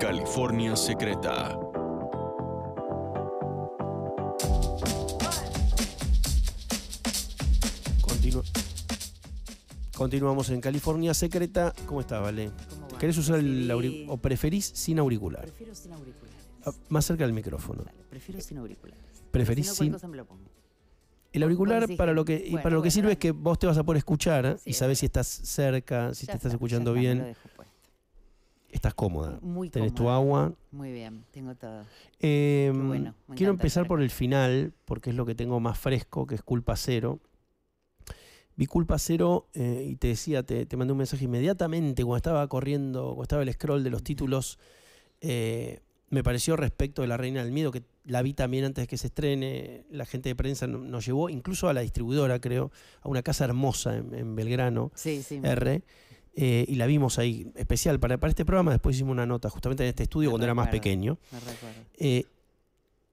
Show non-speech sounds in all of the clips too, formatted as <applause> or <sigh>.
California Secreta. Continuamos en California Secreta. ¿Cómo está, Vale? ¿Querés usar el auricular o preferís sin auricular? Prefiero sin auricular. Ah, más cerca del micrófono. prefiero sin auricular. Preferís sin. El auricular para lo que para lo que sirve es que vos te vas a poder escuchar y sabés si estás cerca, si te estás escuchando bien. Estás cómoda. Muy Tenés tu agua. Muy bien, tengo todo. Em, bueno, quiero empezar por el final, porque es lo que tengo más fresco, que es culpa cero. Vi culpa cero eh, y te decía, te, te, mandé un mensaje inmediatamente cuando estaba corriendo, cuando estaba el scroll de los títulos. Eh, me pareció respecto de La Reina del Miedo, que la vi también antes de que se estrene. La gente de prensa nos llevó, incluso a la distribuidora, creo, a una casa hermosa en, Belgrano, sí, sí, R. Eh, y la vimos ahí especial para, para este programa. Después hicimos una nota justamente en este estudio cuando era más pequeño. Eh,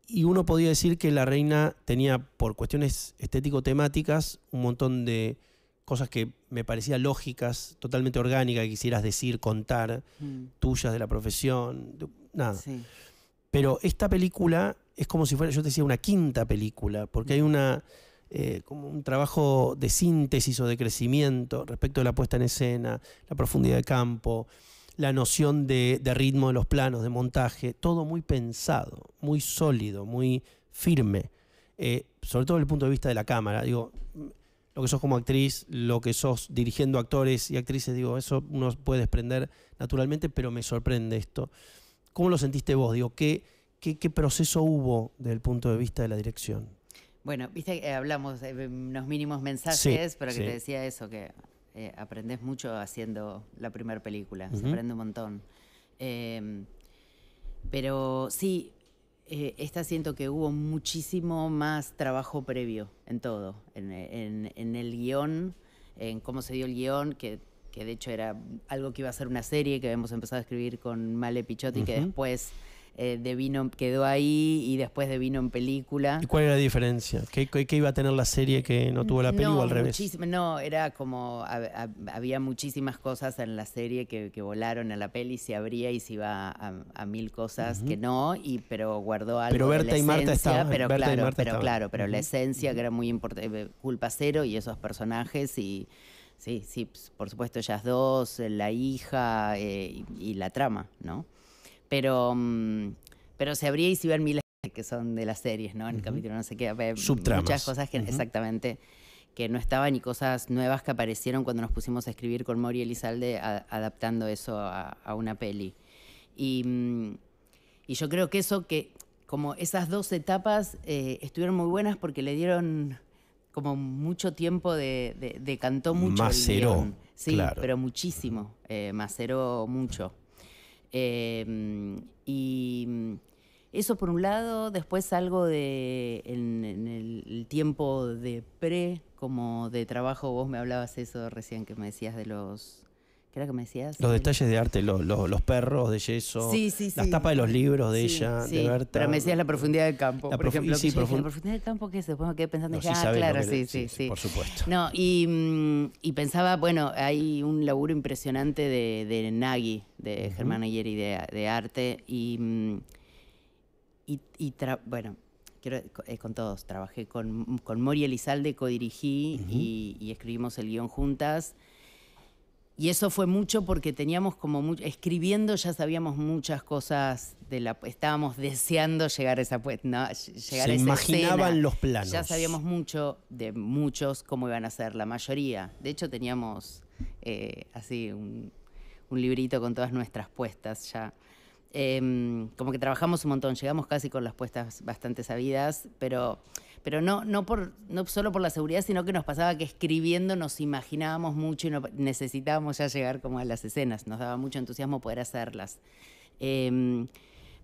y uno podía decir que la reina tenía, por cuestiones estético-temáticas, un montón de cosas que me parecían lógicas, totalmente orgánicas, que quisieras decir, contar, mm. tuyas de la profesión, nada. Pero esta película es como si fuera, yo te decía, una quinta película, porque hay mm. una eh, como un trabajo de síntesis o de crecimiento respecto de la puesta en escena, la profundidad de campo, la noción de, ritmo de los planos, de montaje, todo muy pensado, muy sólido, muy firme, eh, sobre todo desde el punto de vista de la cámara. Digo, lo que sos como actriz, lo que sos dirigiendo actores y actrices, digo, eso uno puede desprender naturalmente, pero me sorprende esto. ¿Cómo lo sentiste vos? Digo, ¿qué, qué proceso hubo desde el punto de vista de la dirección? Bueno, viste que eh, hablamos de em, unos mínimos mensajes, pero que te decía eso, que eh, aprendes mucho haciendo la primera película, se aprende un montón. Em, pero sí, eh, esta siento que hubo muchísimo más trabajo previo en todo, en, el guión, en cómo se dio el guión, que, de hecho era algo que iba a ser una serie que habíamos empezado a escribir con Male Pichotti, que después eh, de vino quedó ahí y después de vino en película. ¿Y cuál era la diferencia? ¿Qué, iba a tener la serie que no tuvo la película o al revés? No, era como había muchísimas cosas en la serie que, volaron a la peli, se abría y se iba a, mil cosas que no, y, pero guardó algo. Pero Berta la y Marta estaban. Pero, claro, pero claro, pero la esencia que era muy importante, eh, culpa cero y esos personajes y... Sí, sí, por supuesto, ellas dos, la hija eh, y la trama, ¿no? pero, mm, pero se abría y se iban miles que son de las series, ¿no? En el capítulo no sé qué, muchas cosas que exactamente que no estaban y cosas nuevas que aparecieron cuando nos pusimos a escribir con Mori Elizalde adaptando eso a, una peli. Y, mm, y yo creo que eso que, como esas dos etapas eh, estuvieron muy buenas porque le dieron como mucho tiempo de, de, de cantó mucho. Maceró. Sí, pero muchísimo. Eh, maceró mucho. Em, y eso por un lado, después algo de en el tiempo de pre, como de trabajo, vos me hablabas eso recién que me decías de los ¿Qué era que me decías? Los detalles de arte, los los perros de yeso, las tapas de los libros de ella, de Berta. Pero me decías la profundidad del campo, la por ejemplo. Sí, profundidad del campo, que después me quedé pensando, ah, claro, sí, sí, sí, Por supuesto. No, y, mm, y, pensaba, bueno, hay un laburo impresionante de, de de Germán Ayer de, de arte, y, mm, y, bueno, Quiero, eh, eh, con todos. Trabajé con, con Mori Elizalde, codirigí dirigí y, escribimos el guión juntas. Y eso fue mucho porque teníamos como mucho. escribiendo ya sabíamos muchas cosas de la estábamos deseando llegar a esa pues llegar se imaginaban los planos. Ya sabíamos mucho de muchos cómo iban a ser la mayoría. De hecho teníamos eh, así un, librito con todas nuestras puestas ya. Em, como que trabajamos un montón, llegamos casi con las puestas bastante sabidas, pero pero no, no, por, no solo por la seguridad, sino que nos pasaba que escribiendo nos imaginábamos mucho y necesitábamos ya llegar como a las escenas, nos daba mucho entusiasmo poder hacerlas. Em,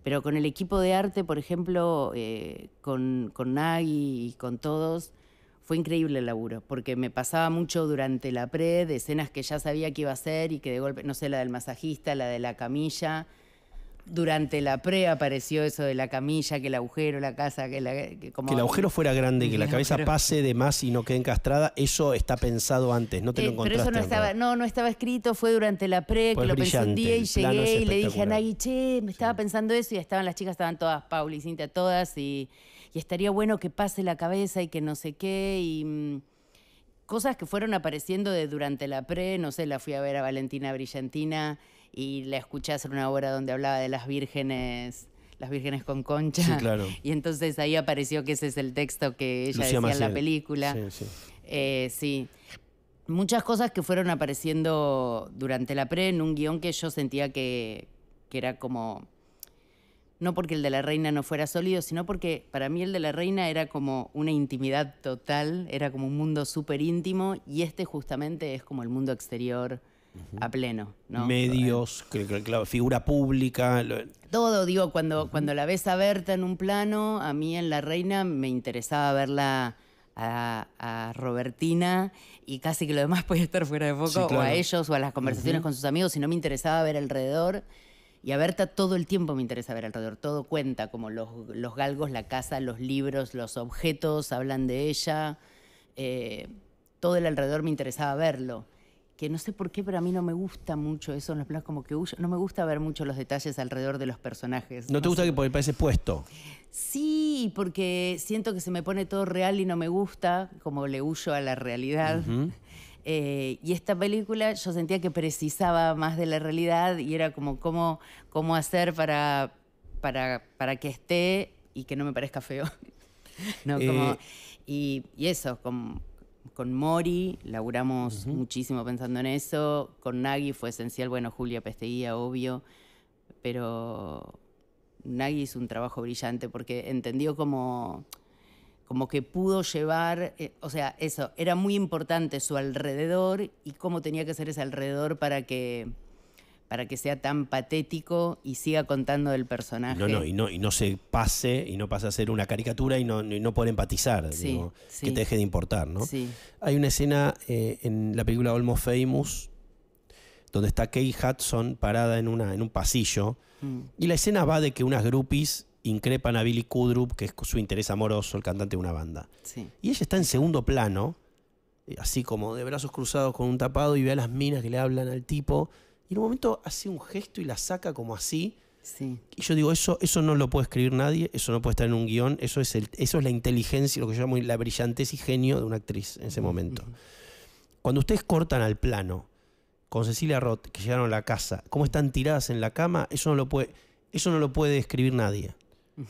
pero con el equipo de arte, por ejemplo, eh, con, con Nagy y con todos, fue increíble el laburo, porque me pasaba mucho durante la pre de escenas que ya sabía que iba a hacer y que de golpe, no sé, la del masajista, la de la camilla, durante la pre apareció eso de la camilla, que el agujero, la casa, que, la, que como... Que el agujero fuera grande, que la cabeza pase de más y no quede encastrada, eso está pensado antes, no te lo encontraste. Eh, pero eso no estaba, no, estaba escrito, fue durante la pre, que lo pensé y llegué y le dije a che, me estaba pensando eso y estaban las chicas, estaban todas, Pauli y Cintia, todas, y, y estaría bueno que pase la cabeza y que no sé qué, y mm, cosas que fueron apareciendo de durante la pre, no sé, la fui a ver a Valentina Brillantina y la escuché hacer una obra donde hablaba de las vírgenes las vírgenes con concha. <laughs> Y entonces ahí apareció que ese es el texto que ella decía en la película. Sí, eh, sí. Muchas cosas que fueron apareciendo durante la pre en un guión que yo sentía que, que era como. No porque el de la reina no fuera sólido, sino porque para mí el de la reina era como una intimidad total, era como un mundo súper íntimo y este justamente es como el mundo exterior a pleno. Medios, eh. figura pública. Todo, digo, cuando, cuando la ves a Berta en un plano, a mí en La Reina me interesaba verla a, Robertina y casi que lo demás <laughs> podía estar fuera de foco, o a ellos, o a las conversaciones con sus amigos, si no me interesaba ver alrededor. Y a Berta todo el tiempo me interesa ver alrededor, todo cuenta, como los, galgos, la casa, los libros, los objetos, hablan de ella. Eh, todo el alrededor me interesaba verlo que no sé por qué, pero a mí no me gusta mucho eso los planos, como que No me gusta ver mucho los detalles alrededor de los personajes. ¿No, te gusta que parece puesto? Sí, porque siento que se me pone todo real y no me gusta, como le huyo a la realidad. <laughs> Eh, y esta película yo sentía que precisaba más de la realidad y era como cómo, cómo hacer para, para, para que esté y que no me parezca feo. <laughs> Eh, y, y eso, como con Mori, laburamos muchísimo pensando en eso. Con Nagui fue esencial, bueno, Julia Pesteguía, obvio, pero Nagui hizo un trabajo brillante porque entendió como, como que pudo llevar, eh, o sea, eso, era muy importante su alrededor y cómo tenía que ser ese alrededor para que para que sea tan patético y siga contando del personaje. No, no, y no, se pase, y no pase a ser una caricatura y no, y poder empatizar, que te deje de importar, ¿no? Sí. Hay una escena eh, en la película Almost Famous donde está Kate Hudson parada en, una, en un pasillo, mm. y la escena va de que unas groupies increpan a Billy Kudrup, que es su interés amoroso, el cantante de una banda. Sí. Y ella está en segundo plano, eh, así como de brazos cruzados con un tapado, y ve a las minas que le hablan al tipo, en un momento hace un gesto y la saca como así. Sí. Y yo digo, eso, eso no lo puede escribir nadie, eso no puede estar en un guión, eso es, el, eso es la inteligencia, lo que yo llamo la brillantez y genio de una actriz en ese momento. Cuando ustedes cortan al plano con Cecilia Roth, que llegaron a la casa, cómo están tiradas en la cama, eso no lo puede, eso no lo puede escribir nadie.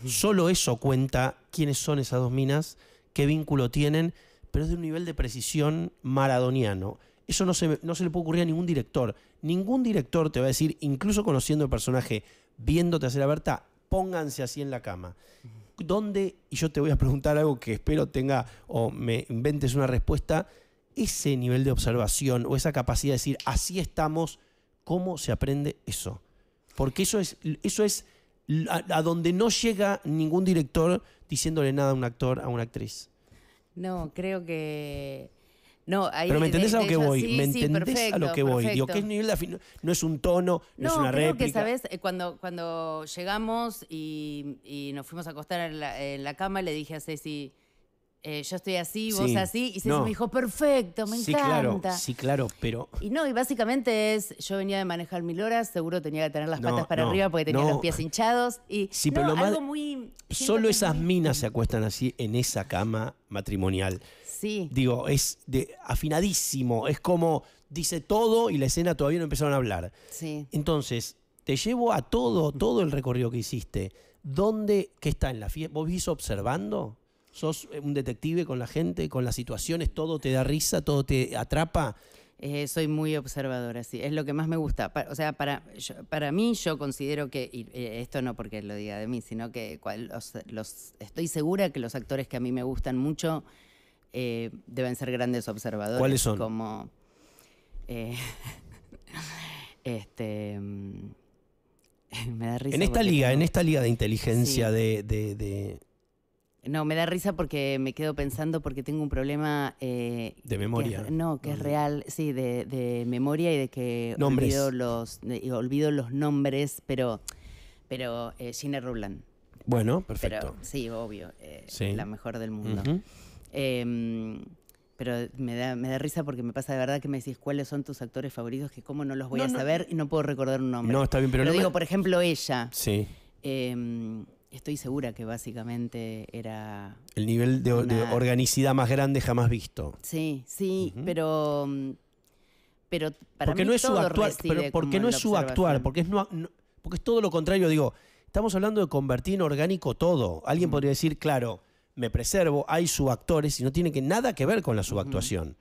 Solo eso cuenta quiénes son esas dos minas, qué vínculo tienen, pero es de un nivel de precisión maradoniano. Eso no se, le puede ocurrir a ningún director. Ningún director te va a decir, incluso conociendo el personaje, viéndote hacer la Berta, pónganse así en la cama. ¿Dónde? Y yo te voy a preguntar algo que espero tenga o me inventes una respuesta. Ese nivel de observación o esa capacidad de decir, así estamos, ¿cómo se aprende eso? Porque eso es, eso es a donde no llega ningún director diciéndole nada a un actor, a una actriz. No, creo que no, ahí, pero me entendés a lo que voy, me entendés a lo que voy. No es un tono, no, es una creo que, ¿sabes? Eh, cuando, cuando llegamos y, nos fuimos a acostar en la, cama, le dije a Ceci, eh, yo estoy así, vos así, y Ceci me dijo, perfecto, me encanta. Claro, sí, claro, pero... Y no, y básicamente es, yo venía de manejar mil horas, seguro tenía que tener las patas para arriba porque tenía los pies hinchados, y sí, lo algo muy... Solo esas minas se acuestan así en esa cama matrimonial. Digo, es afinadísimo, es como dice todo y la escena todavía no empezaron a hablar. Entonces, te llevo a todo, todo el recorrido que hiciste. ¿Dónde, qué está en la fiesta? ¿Vos viste observando? ¿Sos eh, un detective con la gente, con las situaciones? ¿Todo te da risa? ¿Todo te atrapa? Eh, soy muy observadora, sí. Es lo que más me gusta. o sea, para, para mí yo considero que, eh, esto no porque lo diga de mí, sino que estoy segura que los actores que a mí me gustan mucho eh, deben ser grandes observadores. ¿Cuáles son? Como. Eh, <laughs> este. Mm, <laughs> me da risa. En esta liga, en esta liga de inteligencia de, No, me da risa porque me quedo pensando porque tengo un problema... Eh, de memoria. no, que es real, sí, de, memoria y de que olvido los, olvido los nombres, pero, pero eh, Gina Bueno, perfecto. sí, obvio, la mejor del mundo. Em, pero me da, risa porque me pasa de verdad que me decís cuáles son tus actores favoritos, que cómo no los voy a saber y no puedo recordar un nombre. No, está bien, pero, digo, por ejemplo, ella. Sí. Em, estoy segura que básicamente era... El nivel de, organicidad más grande jamás visto. Sí, sí, pero... Pero para porque no es su porque no es su actuar, porque es, no, porque es todo lo contrario. Digo, estamos hablando de convertir en orgánico todo. Alguien mm. podría decir, claro, me preservo, hay subactores y no tiene que nada que ver con la subactuación.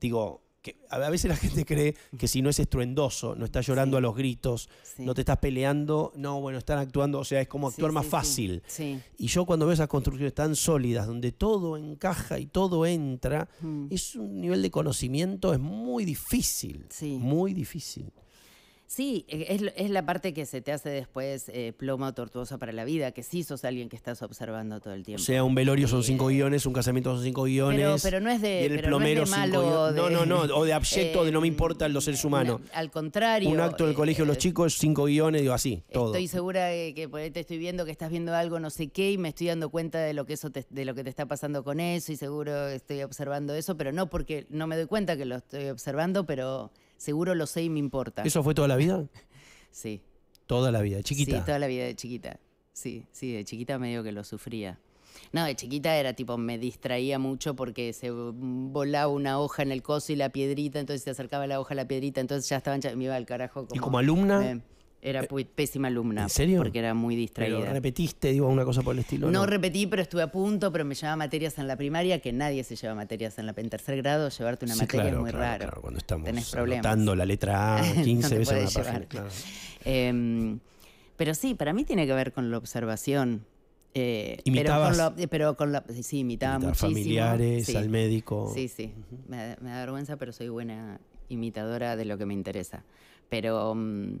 Digo, que a veces la gente cree que si no es estruendoso, no estás llorando a los gritos, no te estás peleando, no, bueno, están actuando, o sea, es como actuar más fácil. Y yo cuando veo esas construcciones tan sólidas, donde todo encaja y todo entra, es un nivel de conocimiento, es muy difícil, muy difícil. Sí, e, es, la parte que se te hace después eh, ploma tortuosa para la vida, que sí sos alguien que estás observando todo el tiempo. O sea, un velorio son cinco eh, guiones, un casamiento son cinco guiones. Pero, pero no es de, malo. De, no, no, no, o de abyecto, de no me em, importan los seres eh, humanos. al contrario. Un acto del eh, colegio de los chicos, cinco guiones, digo así, todo. Estoy segura de que por te estoy viendo que estás viendo algo, no sé qué, y me estoy dando cuenta de lo que, eso te, de lo que te está pasando con eso, y seguro estoy observando eso, pero no porque no me doy cuenta que lo estoy observando, pero Seguro lo sé y me importa. ¿Eso fue toda la vida? <laughs> sí. Toda la vida, chiquita. Sí, toda la vida de chiquita. Sí, sí, de chiquita medio que lo sufría. No, de chiquita era tipo, me distraía mucho porque se volaba una hoja en el coso y la piedrita, entonces se acercaba la hoja a la piedrita, entonces ya estaban, me iba al carajo. Como, ¿Y como alumna? Era eh, pésima alumna. ¿En serio? Porque era muy distraída. Pero repetiste, digo, una cosa por el estilo. No, repetí, pero estuve a punto, pero me llevaba materias en la primaria, que nadie se lleva materias en la en tercer grado, llevarte una materia es muy raro. Claro, cuando estamos Tenés la letra A 15 <laughs> veces en la página. Em, pero sí, para mí tiene que ver con la observación. Eh, ¿Imitabas? Eh, pero con, la, sí, imitaba familiares, al médico. Sí, sí. me, da vergüenza, pero soy buena imitadora de lo que me interesa. Pero... Mm,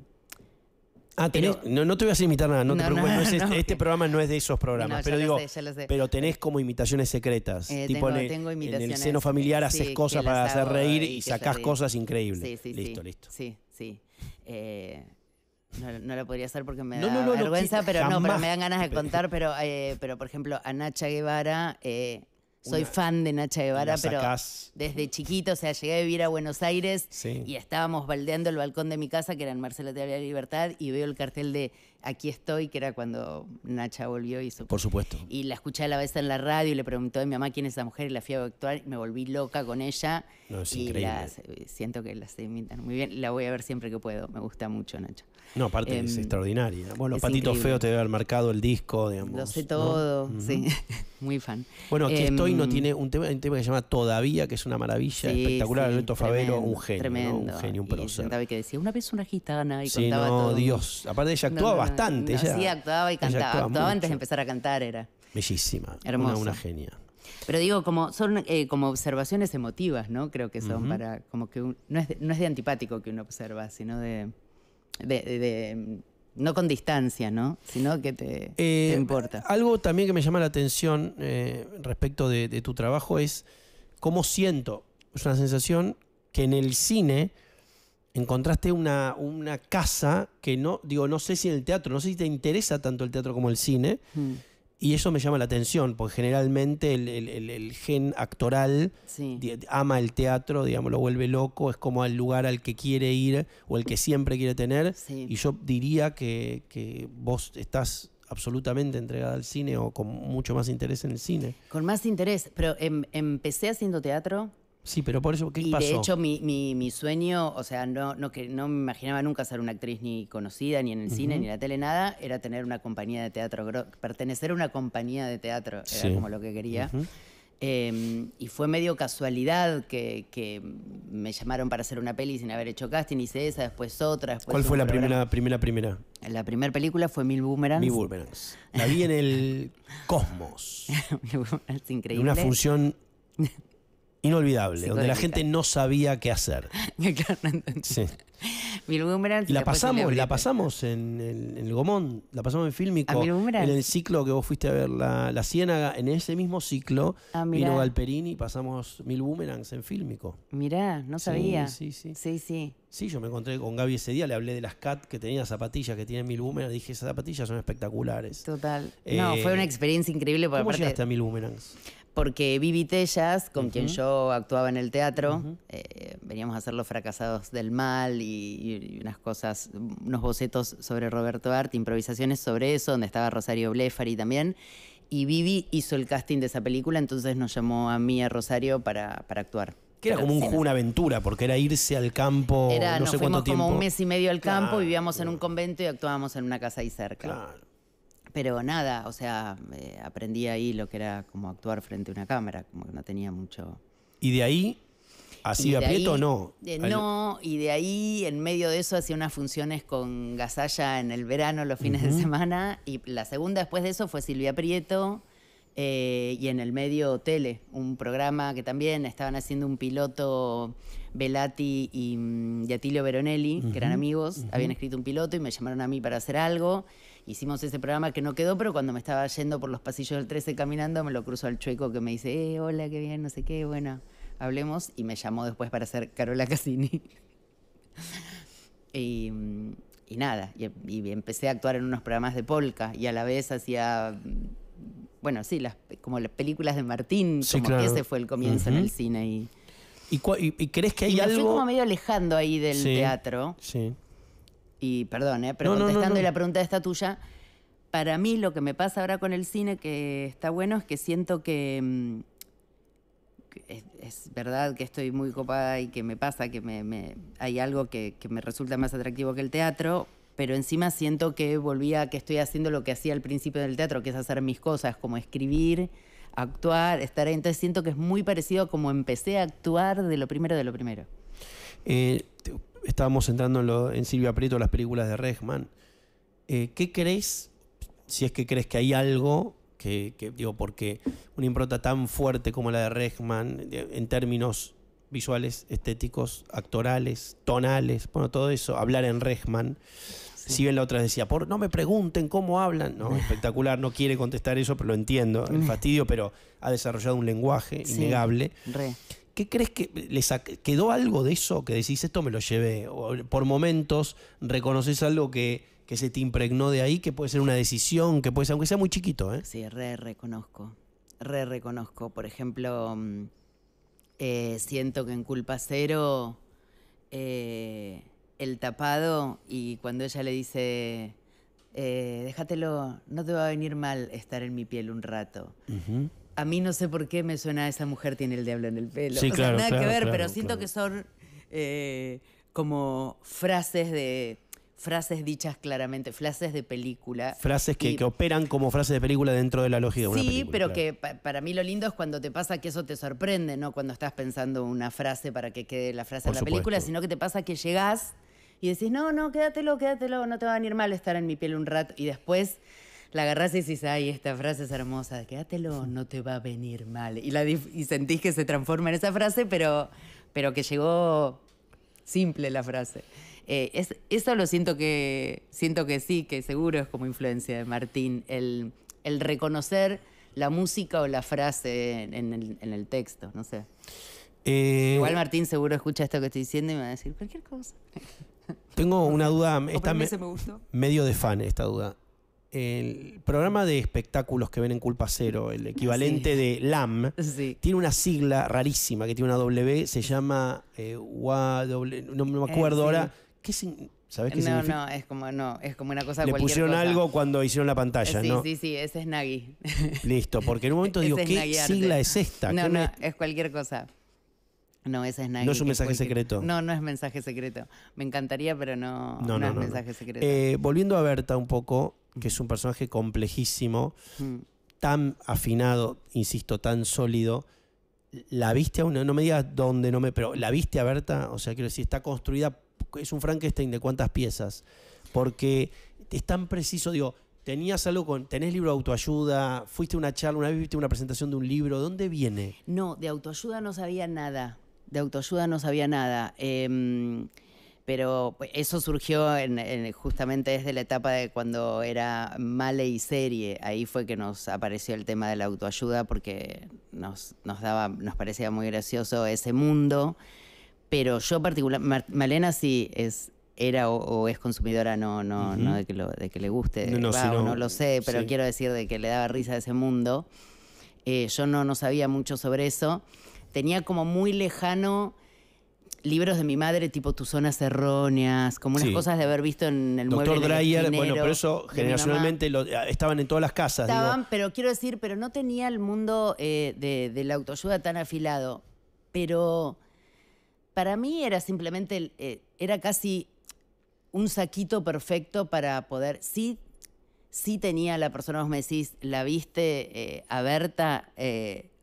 Ah, tenés, no, no, te voy a hacer imitar nada, no, te preocupes. <laughs> este, programa no es de esos programas. pero digo, pero tenés como imitaciones secretas. Eh, tipo en, el, seno familiar haces cosas para hacer reír y, sacás cosas increíbles. Sí, sí, listo, listo. Sí, sí. Eh, no, lo podría hacer porque me da vergüenza, pero no, pero me dan ganas de contar. Pero, eh, pero por ejemplo, a Nacha Guevara soy fan de Nacha Guevara, pero desde chiquito, o sea, llegué a vivir a Buenos Aires y estábamos baldeando el balcón de mi casa, que era en Marcelo de Libertad, y veo el cartel de Aquí estoy, que era cuando Nacha volvió y hizo. Por supuesto. Y la escuché a la vez en la radio y le preguntó a mi mamá quién es esa mujer y la fui a actuar y me volví loca con ella. No, es increíble. siento que la se imitan muy bien. La voy a ver siempre que puedo. Me gusta mucho, Nacha. No, aparte es em, extraordinaria. Bueno, los patitos feos te debe al mercado, el disco, digamos. Lo sé todo, sí. <laughs> muy fan. Bueno, aquí estoy, no em, tiene un tema, un tema que se llama Todavía, que es una maravilla, espectacular. Alberto Favero, un genio. Tremendo. Un genio, un prócer. que decía, una vez una gitana y contaba no, todo. Dios. Aparte ella actuaba sí, actuaba y cantaba. Actuaba, antes de empezar a cantar, era. Bellísima. era Una, genia. Pero digo, como son eh, como observaciones emotivas, ¿no? Creo que son para. como que no, es de, antipático que uno observa, sino de, de, no con distancia, ¿no? Sino que te, eh, importa. Algo también que me llama la atención eh, respecto de, tu trabajo es cómo siento. Es una sensación que en el cine encontraste una, una, casa que no, digo, no sé si en el teatro, no sé si te interesa tanto el teatro como el cine, hmm. y eso me llama la atención, porque generalmente el, gen actoral ama el teatro, digamos, lo vuelve loco, es como el lugar al que quiere ir o el que siempre quiere tener, y yo diría que, vos estás absolutamente entregada al cine o con mucho más interés en el cine. Con más interés, pero em, empecé haciendo teatro, Sí, pero por eso, ¿qué y De hecho, mi, sueño, o sea, no, no, que, no me imaginaba nunca ser una actriz ni conocida, ni en el cine, ni en la tele, nada, era tener una compañía de teatro, pertenecer a una compañía de teatro, era como lo que quería. Em, y fue medio casualidad que, me llamaron para hacer una peli sin haber hecho casting, hice esa, después otra. ¿Cuál fue la primera, primera, primera? La primera película fue Mil Boomerangs. Mil Boomerangs. La vi en el <laughs> Cosmos. es increíble. una función Inolvidable, donde la gente no sabía qué hacer. <laughs> claro, sí. Y la pasamos, la pasamos en el, Gomón, la pasamos en Fílmico. Ah, en el ciclo que vos fuiste a ver la, Ciénaga, en ese mismo ciclo ah, vino Galperini y pasamos Mil Boomerangs en Fílmico. Mirá, no sabía. Sí, sí, sí. Sí, sí. yo me encontré con Gaby ese día, le hablé de las CAT que tenía zapatillas, que tienen Mil Boomerangs. Dije, esas zapatillas son espectaculares. Total. Eh, no, fue una experiencia increíble. Por ¿Cómo llegaste a Mil Boomerangs? porque Vivi Tellas, con quien yo actuaba en el teatro, eh, veníamos a hacer Los Fracasados del Mal y, unas cosas, unos bocetos sobre Roberto Art, improvisaciones sobre eso, donde estaba Rosario Blefari también. Y Vivi hizo el casting de esa película, entonces nos llamó a mí, a Rosario, para, actuar. Que era como un una aventura, porque era irse al campo, no sé cuánto tiempo. como un mes y medio al campo, vivíamos en un convento y actuábamos en una casa ahí cerca. Claro pero nada, o sea, eh, aprendí ahí lo que era como actuar frente a una cámara, como que no tenía mucho. ¿Y de ahí? Silvia Prieto o no? no, y de ahí, en medio de eso, hacía unas funciones con Gazalla en el verano, los fines de semana. Y la segunda después de eso fue Silvia Prieto. Eh, y en el medio Tele, un programa que también estaban haciendo un piloto Velati y, mm, Atilio Veronelli, que eran amigos, habían escrito un piloto y me llamaron a mí para hacer algo hicimos ese programa que no quedó, pero cuando me estaba yendo por los pasillos del 13 caminando, me lo cruzó el chueco que me dice, eh, hola, qué bien, no sé qué, bueno, hablemos. Y me llamó después para hacer Carola Cassini. <laughs> y, nada, y, empecé a actuar en unos programas de polka y a la vez hacía bueno, sí, las, como las películas de Martín, como que ese fue el comienzo en el cine. ¿Y, ¿Y, crees que hay algo? como medio alejando ahí del teatro. Sí. Y perdón, eh, pero contestando y la pregunta está esta tuya, para mí lo que me pasa ahora con el cine que está bueno es que siento que. Mm, es, verdad que estoy muy copada y que me pasa que me, hay algo que, me resulta más atractivo que el teatro, pero encima siento que volví a que estoy haciendo lo que hacía al principio del teatro, que es hacer mis cosas, como escribir, actuar, estar ahí. Entonces siento que es muy parecido a como empecé a actuar de lo primero de lo primero. Eh, estábamos entrando en, Silvia Prieto, las películas de Regman. Eh, ¿Qué crees, si es que crees que hay algo, que, digo, porque una impronta tan fuerte como la de Regman, en términos visuales, estéticos, actorales, tonales, bueno, todo eso, hablar en Regman. Si bien la otra decía, no me pregunten cómo hablan, no, <laughs> espectacular, no quiere contestar eso, pero lo entiendo, el mm. fastidio, pero ha desarrollado un lenguaje innegable. ¿Qué crees que les quedó algo de eso que decís esto me lo llevé? O por momentos reconoces algo que, se te impregnó de ahí, que puede ser una decisión, que puede ser, aunque sea muy chiquito, ¿eh? Sí, re reconozco. Re reconozco. Por ejemplo, mm, eh, siento que en culpa cero eh, el tapado y cuando ella le dice. Eh, déjatelo, no te va a venir mal estar en mi piel un rato a mí no sé por qué me suena esa mujer tiene el diablo en el pelo. Sí, nada que ver, pero siento que son eh, como frases de frases dichas claramente, frases de película. Frases que, operan como frases de película dentro de la lógica de una película. pero que para mí lo lindo es cuando te pasa que eso te sorprende, no cuando estás pensando una frase para que quede la frase en la película, sino que te pasa que llegás y decís, no, no, quédatelo, quédatelo, no te va a venir mal estar en mi piel un rato. Y después la agarrás y dices, ay, esta frase es hermosa, quédatelo, no te va a venir mal. Y, la sentís que se transforma en esa frase, pero, pero que llegó simple la frase. Eh, eso lo siento que, siento que sí, que seguro es como influencia de Martín, el, reconocer la música o la frase en, el, texto, no sé. Eh, Igual Martín seguro escucha esto que estoy diciendo y me va a decir cualquier cosa. Tengo una duda, <laughs> esta me, medio de fan esta duda el programa de espectáculos que ven en Culpa Cero, el ah, equivalente de LAM, tiene una sigla rarísima que tiene una W, se llama eh, no, me acuerdo eh, ahora. ¿Sabes qué no, No, es como, no, es como una cosa Le pusieron algo cuando hicieron la pantalla, sí, Sí, sí, ese es Nagui. <laughs> Listo, porque en un momento digo, ¿qué sigla es esta? No, no, es cualquier cosa. No, ese es Nagui. No es un mensaje secreto. No, no es mensaje secreto. Me encantaría, pero no, no, no, no es mensaje secreto. Eh, volviendo a Berta un poco, que es un personaje complejísimo, mm. tan afinado, insisto, tan sólido. ¿La viste a una? No me digas dónde, no me. Pero ¿la viste a Berta? O sea, quiero decir, está construida. Es un Frankenstein de cuántas piezas. Porque es tan preciso, digo. ¿Tenías algo con.? ¿Tenés libro de autoayuda? ¿Fuiste a una charla? ¿Una vez viste una presentación de un libro? ¿Dónde viene? No, de autoayuda no sabía nada. De autoayuda no sabía nada. Em, pero pues, eso surgió justamente desde la etapa de cuando era male y serie. Ahí fue que nos apareció el tema de la autoayuda porque nos, nos, daba, nos parecía muy gracioso ese mundo. Pero yo particularmente... Malena sí es era o, es consumidora, no, no, no de que, de que le guste, no, lo sé, pero quiero decir de que le daba risa ese mundo. Eh, yo no sabía mucho sobre eso. Tenía como muy lejano libros de mi madre, tipo Tus Zonas Erróneas, como unas cosas de haber visto en el Doctor mueble Dreyer, bueno, pero eso generacionalmente eh, estaban en todas las casas. Estaban, pero quiero decir, pero no tenía el mundo eh, de, la autoayuda tan afilado. Pero para mí era simplemente, eh, era casi un saquito perfecto para poder. Sí, sí tenía la persona, vos me decís, la viste abierta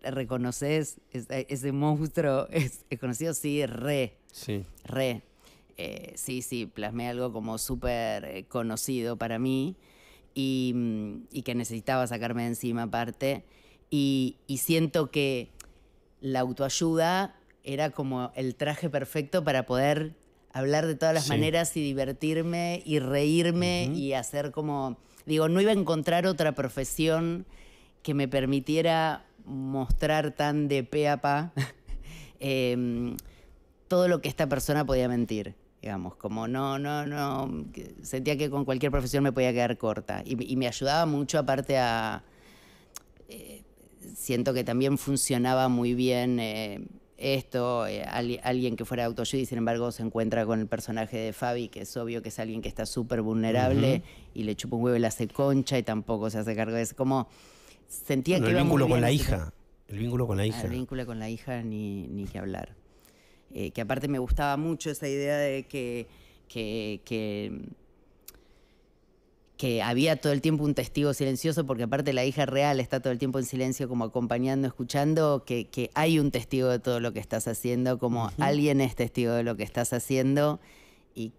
reconoces este, ese monstruo <laughs> es, conocido, sí, re. Re. Eh, sí, sí, plasmé algo como súper eh, conocido para mí mm, y, que necesitaba sacarme de encima aparte. Y, siento que la autoayuda era como el traje perfecto para poder hablar de todas las maneras y divertirme y reírme y hacer como, digo, no iba a encontrar otra profesión que me permitiera mostrar tan de pe a pa <laughs> em, todo lo que esta persona podía mentir. Digamos, como no, no, no, sentía que con cualquier profesión me podía quedar corta. Y, me ayudaba mucho aparte a... Eh, siento que también funcionaba muy bien eh, esto, eh, alguien que fuera auto y sin embargo se encuentra con el personaje de Fabi, que es obvio que es alguien que está súper vulnerable y le chupa un huevo y le hace concha y tampoco se hace cargo de eso. Como sentía que... El vínculo, con la hija. El vínculo con la ah, hija. El vínculo con la hija ni, ni que hablar. Eh, que aparte me gustaba mucho esa idea de que, que, que, había todo el tiempo un testigo silencioso, porque aparte la hija real está todo el tiempo en silencio, como acompañando, escuchando, que, que hay un testigo de todo lo que estás haciendo, como alguien es testigo de lo que estás haciendo y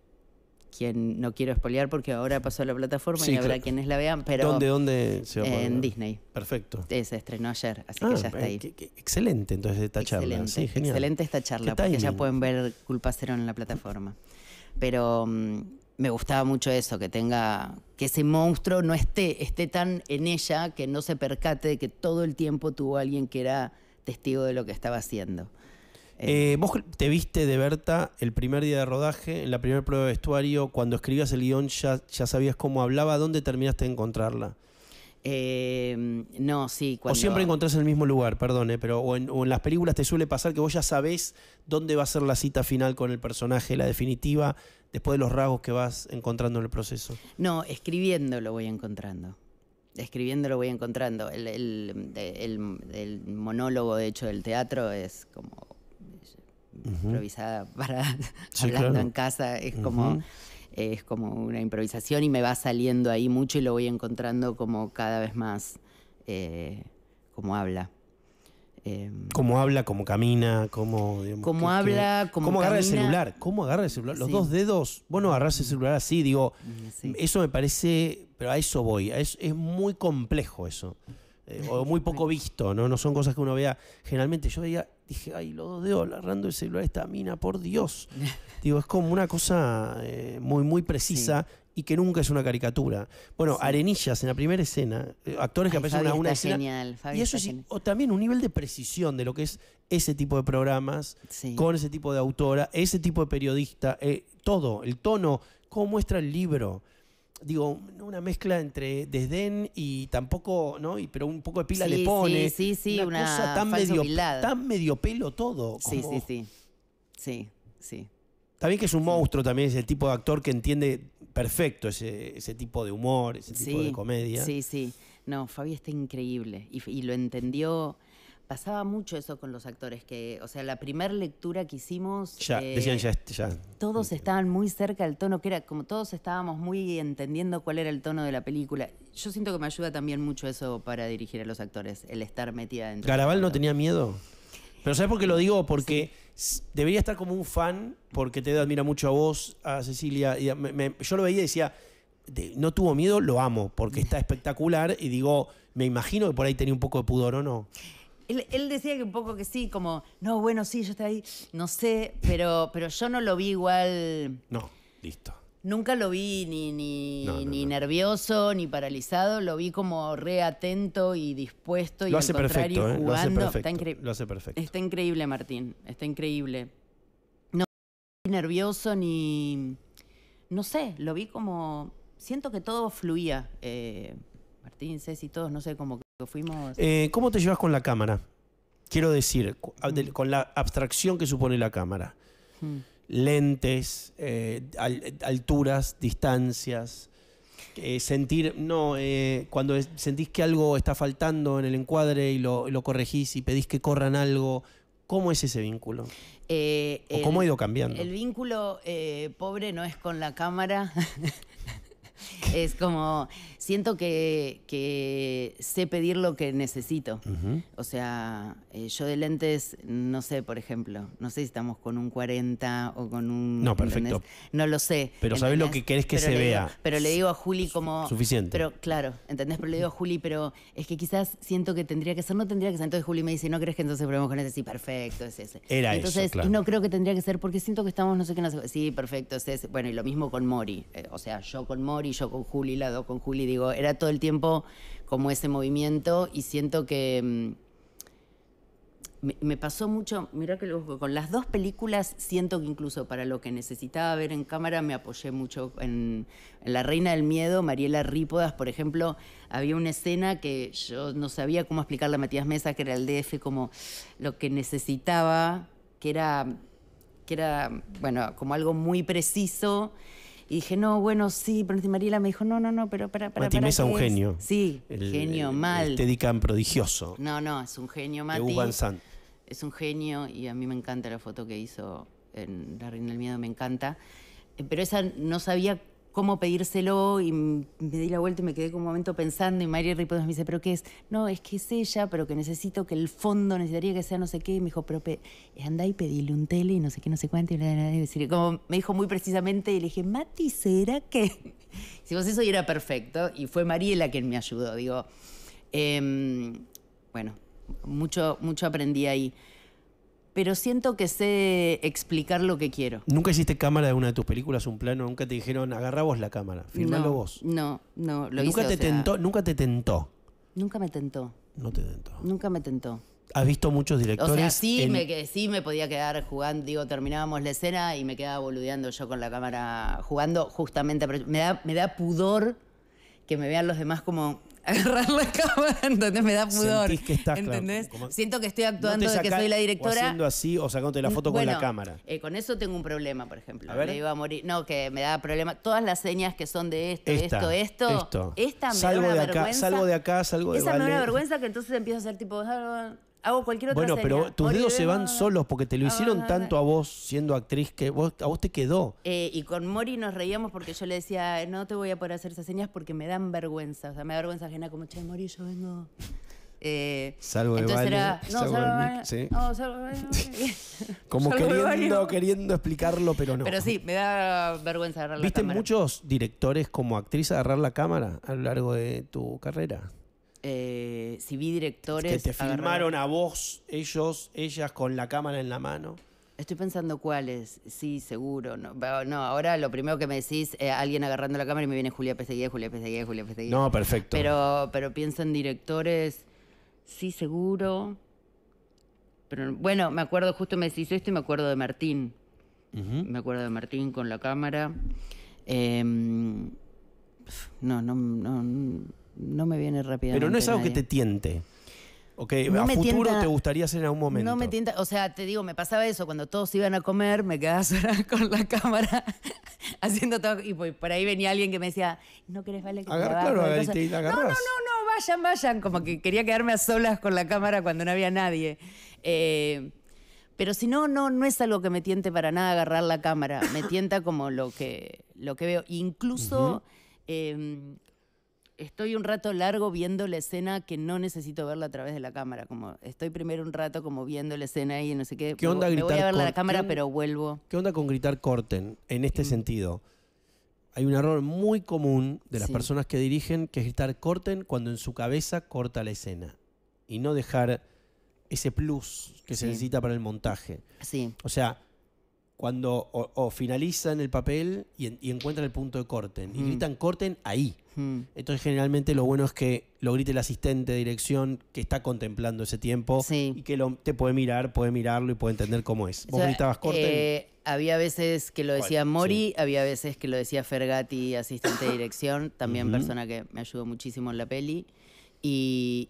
quien no quiero espolear porque ahora pasó a la plataforma y habrá quienes la vean, pero... ¿Dónde, dónde se En Disney. Perfecto. Eh, se estrenó ayer, así que ah, ya está eh, ahí. excelente entonces esta charla. Excelente esta charla, porque ya pueden ver Culpa Cero en la plataforma. Pero mm, me gustaba mucho eso, que tenga... Que ese monstruo no esté, esté tan en ella que no se percate de que todo el tiempo tuvo alguien que era testigo de lo que estaba haciendo. Eh, eh, vos te viste de Berta el primer día de rodaje, en la primera prueba de vestuario, cuando escribías el guión ya, sabías cómo hablaba, ¿dónde terminaste de encontrarla? Em, no, sí. O siempre encontrás en el mismo lugar, perdone, eh, pero o en, las películas te suele pasar que vos ya sabés dónde va a ser la cita final con el personaje, la definitiva, después de los rasgos que vas encontrando en el proceso. No, escribiendo lo voy encontrando. Escribiendo lo voy encontrando. El, el monólogo, de hecho, del teatro es como improvisada <laughs> para hablando en casa, es como... Es como una improvisación y me va saliendo ahí mucho y lo voy encontrando como cada vez más eh, como habla. Em, como habla? como camina? ¿Cómo, habla? como ¿Cómo, agarra el celular? ¿Cómo agarra el celular? Los dos dedos. bueno agarrarse el celular así, digo. Mm, eso me parece. Pero a eso voy. es muy complejo eso. Eh, o muy poco visto, ¿no? No son cosas que uno vea. Generalmente yo veía, dije, ay, los de dedos agarrando el celular esta mina, por Dios. <laughs> Digo, es como una cosa eh, muy, muy precisa y que nunca es una caricatura. Bueno, Arenillas en la primera escena, eh, actores que aparecen en una escena. y eso o también un nivel de precisión de lo que es ese tipo de programas, con ese tipo de autora, ese tipo de periodista, todo, el tono, cómo muestra el libro digo, una mezcla entre desdén y tampoco, ¿no? Y, pero un poco de pila le pone. Sí, sí, sí, una, cosa tan medio, pelo todo. Sí, sí, sí. Sí, sí. También que es un monstruo, también es el tipo de actor que entiende perfecto ese, tipo de humor, ese tipo de comedia. Sí, sí. No, Fabi está increíble y lo entendió pasaba mucho eso con los actores, que, o sea, la primera lectura que hicimos... Ya, eh, decían ya, ya, Todos estaban muy cerca del tono, que era como todos estábamos muy entendiendo cuál era el tono de la película. Yo siento que me ayuda también mucho eso para dirigir a los actores, el estar metida dentro. Caraval no tenía miedo? Pero ¿sabes por qué lo digo? Porque debería estar como un fan, porque te admira mucho a vos, a Cecilia. Y yo lo veía y decía, no tuvo miedo, lo amo, porque está espectacular y digo, me imagino que por ahí tenía un poco de pudor o no. Él, decía que un poco que sí, como, no, bueno, sí, yo estoy ahí, no sé, pero, pero yo no lo vi igual. No, listo. Nunca lo vi ni, ni, ni nervioso, ni paralizado, lo vi como reatento y dispuesto y lo hace perfecto, ¿eh? jugando. Lo hace perfecto, Está increíble, Martín, está increíble. No nervioso ni... No sé, lo vi como... Siento que todo fluía. Eh, Martín, Ceci, todos, no sé, cómo eh, ¿Cómo te llevas con la cámara? Quiero decir, mm. con la abstracción que supone la cámara. Mm. Lentes, eh, eh, alturas, distancias. sentir, no, cuando sentís que algo está faltando en el encuadre y lo, corregís y pedís que corran algo, ¿cómo es ese vínculo? ¿O cómo ha ido cambiando? El vínculo pobre no es con la cámara, <laughs> <laughs> Es como, siento que, sé pedir lo que necesito. O sea, eh, yo de lentes, no sé, por ejemplo, no sé si estamos con un 40 o con un... No, perfecto. No lo sé. Pero sabes lo que querés que se vea. pero le digo a Juli como... Suficiente. Pero claro, ¿entendés? Pero le digo a Juli, pero es que quizás siento que tendría que ser, no tendría que ser. Entonces Juli me dice, ¿no crees que entonces probemos con ese? Sí, perfecto, es ese. Era entonces, eso, no creo que tendría que ser porque siento que estamos, no sé qué, no sé. Sí, perfecto, es ese. Bueno, y lo mismo con Mori. Eh, o sea, yo con Mori y yo con Juli, Lado con Juli, digo, era todo el tiempo como ese movimiento y siento que mm, me pasó mucho, mira que lo, con las dos películas siento que incluso para lo que necesitaba ver en cámara me apoyé mucho en, La Reina del Miedo, Mariela Rípodas, por ejemplo, había una escena que yo no sabía cómo explicarle a Matías Mesa, que era el DF, como lo que necesitaba, que era, que era bueno, como algo muy preciso y dije, no, bueno, sí, pero Mariela me dijo, no, no, no, pero para, para. Mati para, Mesa un genio. Sí, el, genio mal. Te dedican prodigioso. No, no, es un genio, mal. De Es un genio y a mí me encanta la foto que hizo en La Reina del Miedo, me encanta. Eh, pero esa no sabía cómo pedírselo y me di la vuelta y me quedé como un momento pensando y María Ripodos me dice, pero ¿qué es? No, es que es ella, pero que necesito que el fondo necesitaría que sea no sé qué. Y me dijo, pero andá y pedile un tele y no sé qué, no sé cuánto. Y, como me dijo muy precisamente y le dije, Mati, ¿será que? <laughs> Si vos eso era perfecto y fue Mariela quien me ayudó. Digo, em, bueno, mucho, mucho aprendí ahí pero siento que sé explicar lo que quiero. ¿Nunca hiciste cámara de una de tus películas, un plano? ¿Nunca te dijeron, agarra vos la cámara, firmalo vos? No, no, lo ¿Nunca te tentó? ¿Nunca te tentó? Nunca me tentó. No te tentó. Nunca me tentó. ¿Has visto muchos directores? sí, me, sí me podía quedar jugando, digo, terminábamos la escena y me quedaba boludeando yo con la cámara jugando, justamente, me da, me da pudor que me vean los demás como agarrar la cámara, <laughs> entonces Me da pudor. Sentís que estás, ¿entendés? Siento que estoy actuando de que soy la O directora. haciendo así o sacándote la foto con la cámara. Eh, con eso tengo un problema, por ejemplo. A Le iba a morir. No, que me da problema. Todas las señas que son de esto, esto, esto. Esta me salgo da una de acá, vergüenza. salgo de acá, salgo de acá Esa me da una vergüenza que entonces empiezo a hacer tipo hago cualquier otra Bueno, pero tus dedos se van solos porque te lo hicieron ah, tanto a vos siendo actriz que a vos te quedó. Eh, y con Mori nos reíamos porque yo le decía, no te voy a poder hacer esas señas porque me dan vergüenza. O sea, me da vergüenza ajena como, che, Mori, yo vengo... Eh, salvo de baile. no, salvo, de sí. <laughs> Como queriendo, <laughs> queriendo explicarlo, pero no. Pero sí, me da vergüenza agarrar la cámara. ¿Viste muchos directores como actriz agarrar la cámara a lo largo de tu carrera? Eh, si vi directores. que te firmaron a vos, ellos, ellas con la cámara en la mano. Estoy pensando cuáles, sí, seguro. No, no ahora lo primero que me decís, eh, alguien agarrando la cámara y me viene Julia Peseguía, Julia Peseguía, Julia Peseguía. No, perfecto. Pero, pero pienso en directores, sí, seguro. Pero bueno, me acuerdo, justo me decís esto y me acuerdo de Martín. Me acuerdo de Martín con la cámara. Em, no, no, no, no me viene rápido Pero no es algo que te tiente. ¿O a futuro te gustaría hacer en algún momento? No me tienta, o sea, te digo, me pasaba eso, cuando todos iban a comer, me quedaba <laughs> sola con la cámara <laughs> haciendo todo, y por ahí venía alguien que me decía, ¿no querés vale que te No, no, no, no, vayan, vayan, como que quería quedarme a solas con la cámara cuando no había nadie. Eh, pero si no, no, no es algo que me tiente para nada agarrar la cámara. Me tienta como lo que, lo que veo. Incluso estoy un rato largo viendo la escena que no necesito verla a través de la cámara. Como estoy primero un rato como viendo la escena y no sé qué. onda voy a verla a la cámara, pero vuelvo. ¿Qué onda con gritar corten en este mm. sentido? Hay un error muy común de las personas que dirigen que es gritar corten cuando en su cabeza corta la escena y no dejar ese plus que se necesita para el montaje. Sí. O sea, cuando finalizan el papel y, encuentran el punto de corten. Y mm. gritan corten ahí. Hmm. Entonces, generalmente lo bueno es que lo grite el asistente de dirección que está contemplando ese tiempo y que te puede mirar, puede mirarlo y puede entender cómo es. Vos gritabas corte. Eh, había veces que lo decía Mori, había veces que lo decía Fergati, asistente de dirección, también persona que me ayudó muchísimo en la peli. Y,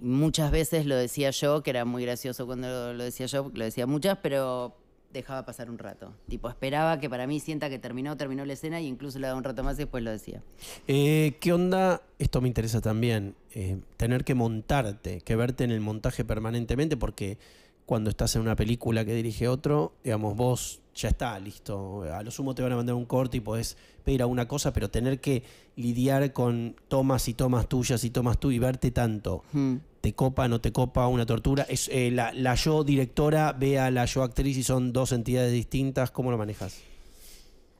muchas veces lo decía yo, que era muy gracioso cuando lo, lo decía yo, lo decía muchas, pero dejaba pasar un rato. Tipo, esperaba que para mí sienta que terminó, terminó la escena y incluso le daba un rato más y después lo decía. Eh, ¿Qué onda? Esto me interesa también. Eh, tener que montarte, que verte en el montaje permanentemente, porque cuando estás en una película que dirige otro, digamos, vos ya está, listo. A lo sumo te van a mandar un corte y podés pedir alguna cosa, pero tener que lidiar con tomas y tomas tuyas y tomas tú y verte tanto. Hmm te copa, no te copa, una tortura. Es, eh, la, yo directora ve a la yo actriz y son dos entidades distintas. ¿Cómo lo manejas?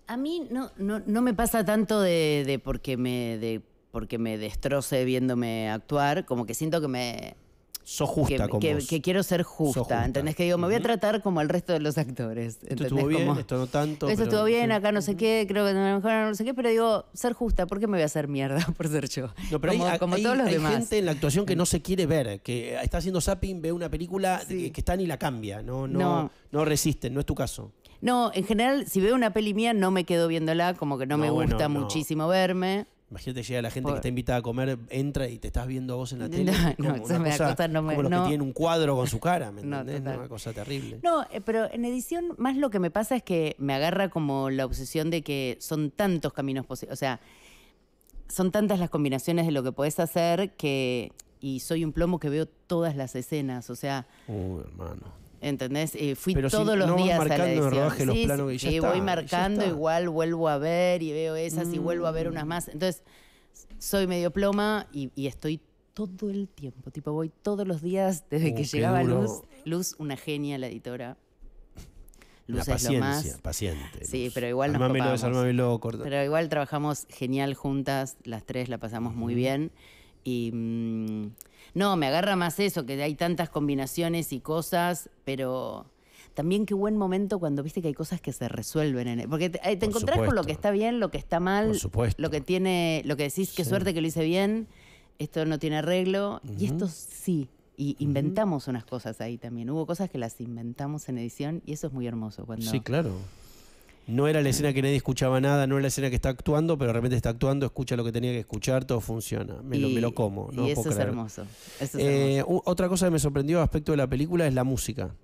A mí no, no, me pasa tanto de, de porque me de porque me destroce viéndome actuar, como que siento que me soy justa que, quiero ser justa, ¿entendés? Que digo, me voy a tratar como el resto de los actores. Esto estuvo bien, esto no tanto. Eso estuvo bien, acá no sé qué, creo que lo a mejor no sé qué, pero digo, ser justa, ¿por qué me voy a hacer mierda <laughs> por ser yo? como, hay, gente en la actuación que no se quiere ver, que está haciendo zapping, ve una película que, está ni la cambia, no, no, no. resisten, no es tu caso. No, en general, si veo una peli mía, no me quedo viéndola, como que no, me gusta muchísimo verme. Imagínate llega la gente que está invitada a comer, entra y te estás viendo vos en la <laughs> tele. No, como los que tienen un cuadro con su cara, ¿me <laughs> entendés? una cosa terrible. No, eh, pero en edición más lo que me pasa es que me agarra como la obsesión de que son tantos caminos posibles. O sea, son tantas las combinaciones de lo que podés hacer que... Y soy un plomo que veo todas las escenas, o sea... Uy, hermano. ¿Entendés? Eh, fui todos los días a la sí, y voy marcando, igual vuelvo a ver y veo esas y vuelvo a ver unas mm. más. Entonces, soy medio ploma y, estoy todo el tiempo. Tipo, voy todos los días desde oh, que llegaba Luz. Luz, una genia, la editora. Luz la es paciente. Sí, pero igual nos armámelo, corto Pero igual trabajamos genial juntas, las tres la pasamos muy bien. Y mm, no, me agarra más eso, que hay tantas combinaciones y cosas, pero también qué buen momento cuando viste que hay cosas que se resuelven en e, Porque te, eh, encontrás con lo que está bien, lo que está mal, lo que tiene, lo que decís, qué suerte que lo hice bien, esto no tiene arreglo, y esto sí. Y inventamos unas cosas ahí también. Hubo cosas que las inventamos en edición y eso es muy hermoso. sí, claro no era la escena que nadie escuchaba nada, no era la escena que está actuando, pero de repente está actuando, escucha lo que tenía que escuchar, todo funciona. Me, lo, como. No y eso, es eh, hermoso. Otra cosa que me sorprendió aspecto de la película es la música.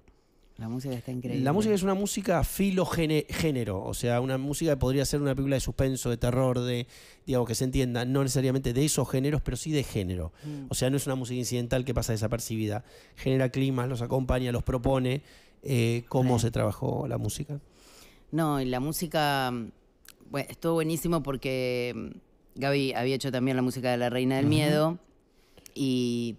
La música está increíble. La música es una música filogénero, o sea, una música que podría ser una película de suspenso, de terror, de, digamos, que se entienda, no necesariamente de esos géneros, pero sí de género. Mm. O sea, no es una música incidental que pasa desapercibida. Genera climas, los acompaña, los propone. Eh, ¿Cómo se trabajó la música? No, y la música mm, bueno, estuvo buenísimo porque mm, Gaby había hecho también la música de La Reina del Miedo y,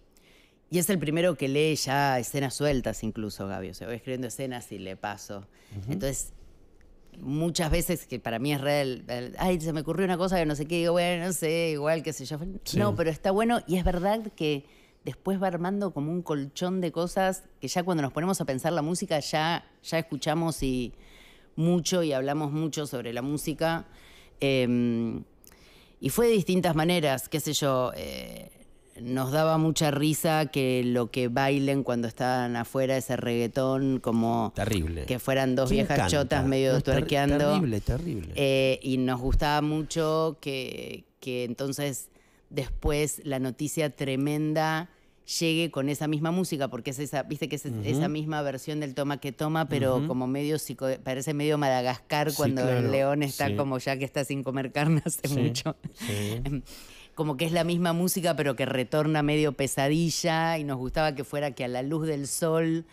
es el primero que lee ya escenas sueltas incluso, Gaby. O sea, voy escribiendo escenas y le paso. Entonces, muchas veces que para mí es real, ay, se me ocurrió una cosa que no sé qué, digo, bueno, no sé, igual, qué sé yo. No, pero está bueno y es verdad que después va armando como un colchón de cosas que ya cuando nos ponemos a pensar la música ya, ya escuchamos y mucho y hablamos mucho sobre la música. Em, y fue de distintas maneras, qué sé yo. Eh, nos daba mucha risa que lo que bailen cuando estaban afuera, ese reggaetón, como. Terrible. Que fueran dos viejas chotas medio tuerqueando. Terrible, terrible. Eh, y nos gustaba mucho que, que entonces después la noticia tremenda llegue con esa misma música, porque es esa, viste que es esa misma versión del toma que toma, pero como medio parece medio Madagascar cuando el león está como ya que está sin comer carne hace mucho. <laughs> como que es la misma música, pero que retorna medio pesadilla, y nos gustaba que fuera que a la luz del sol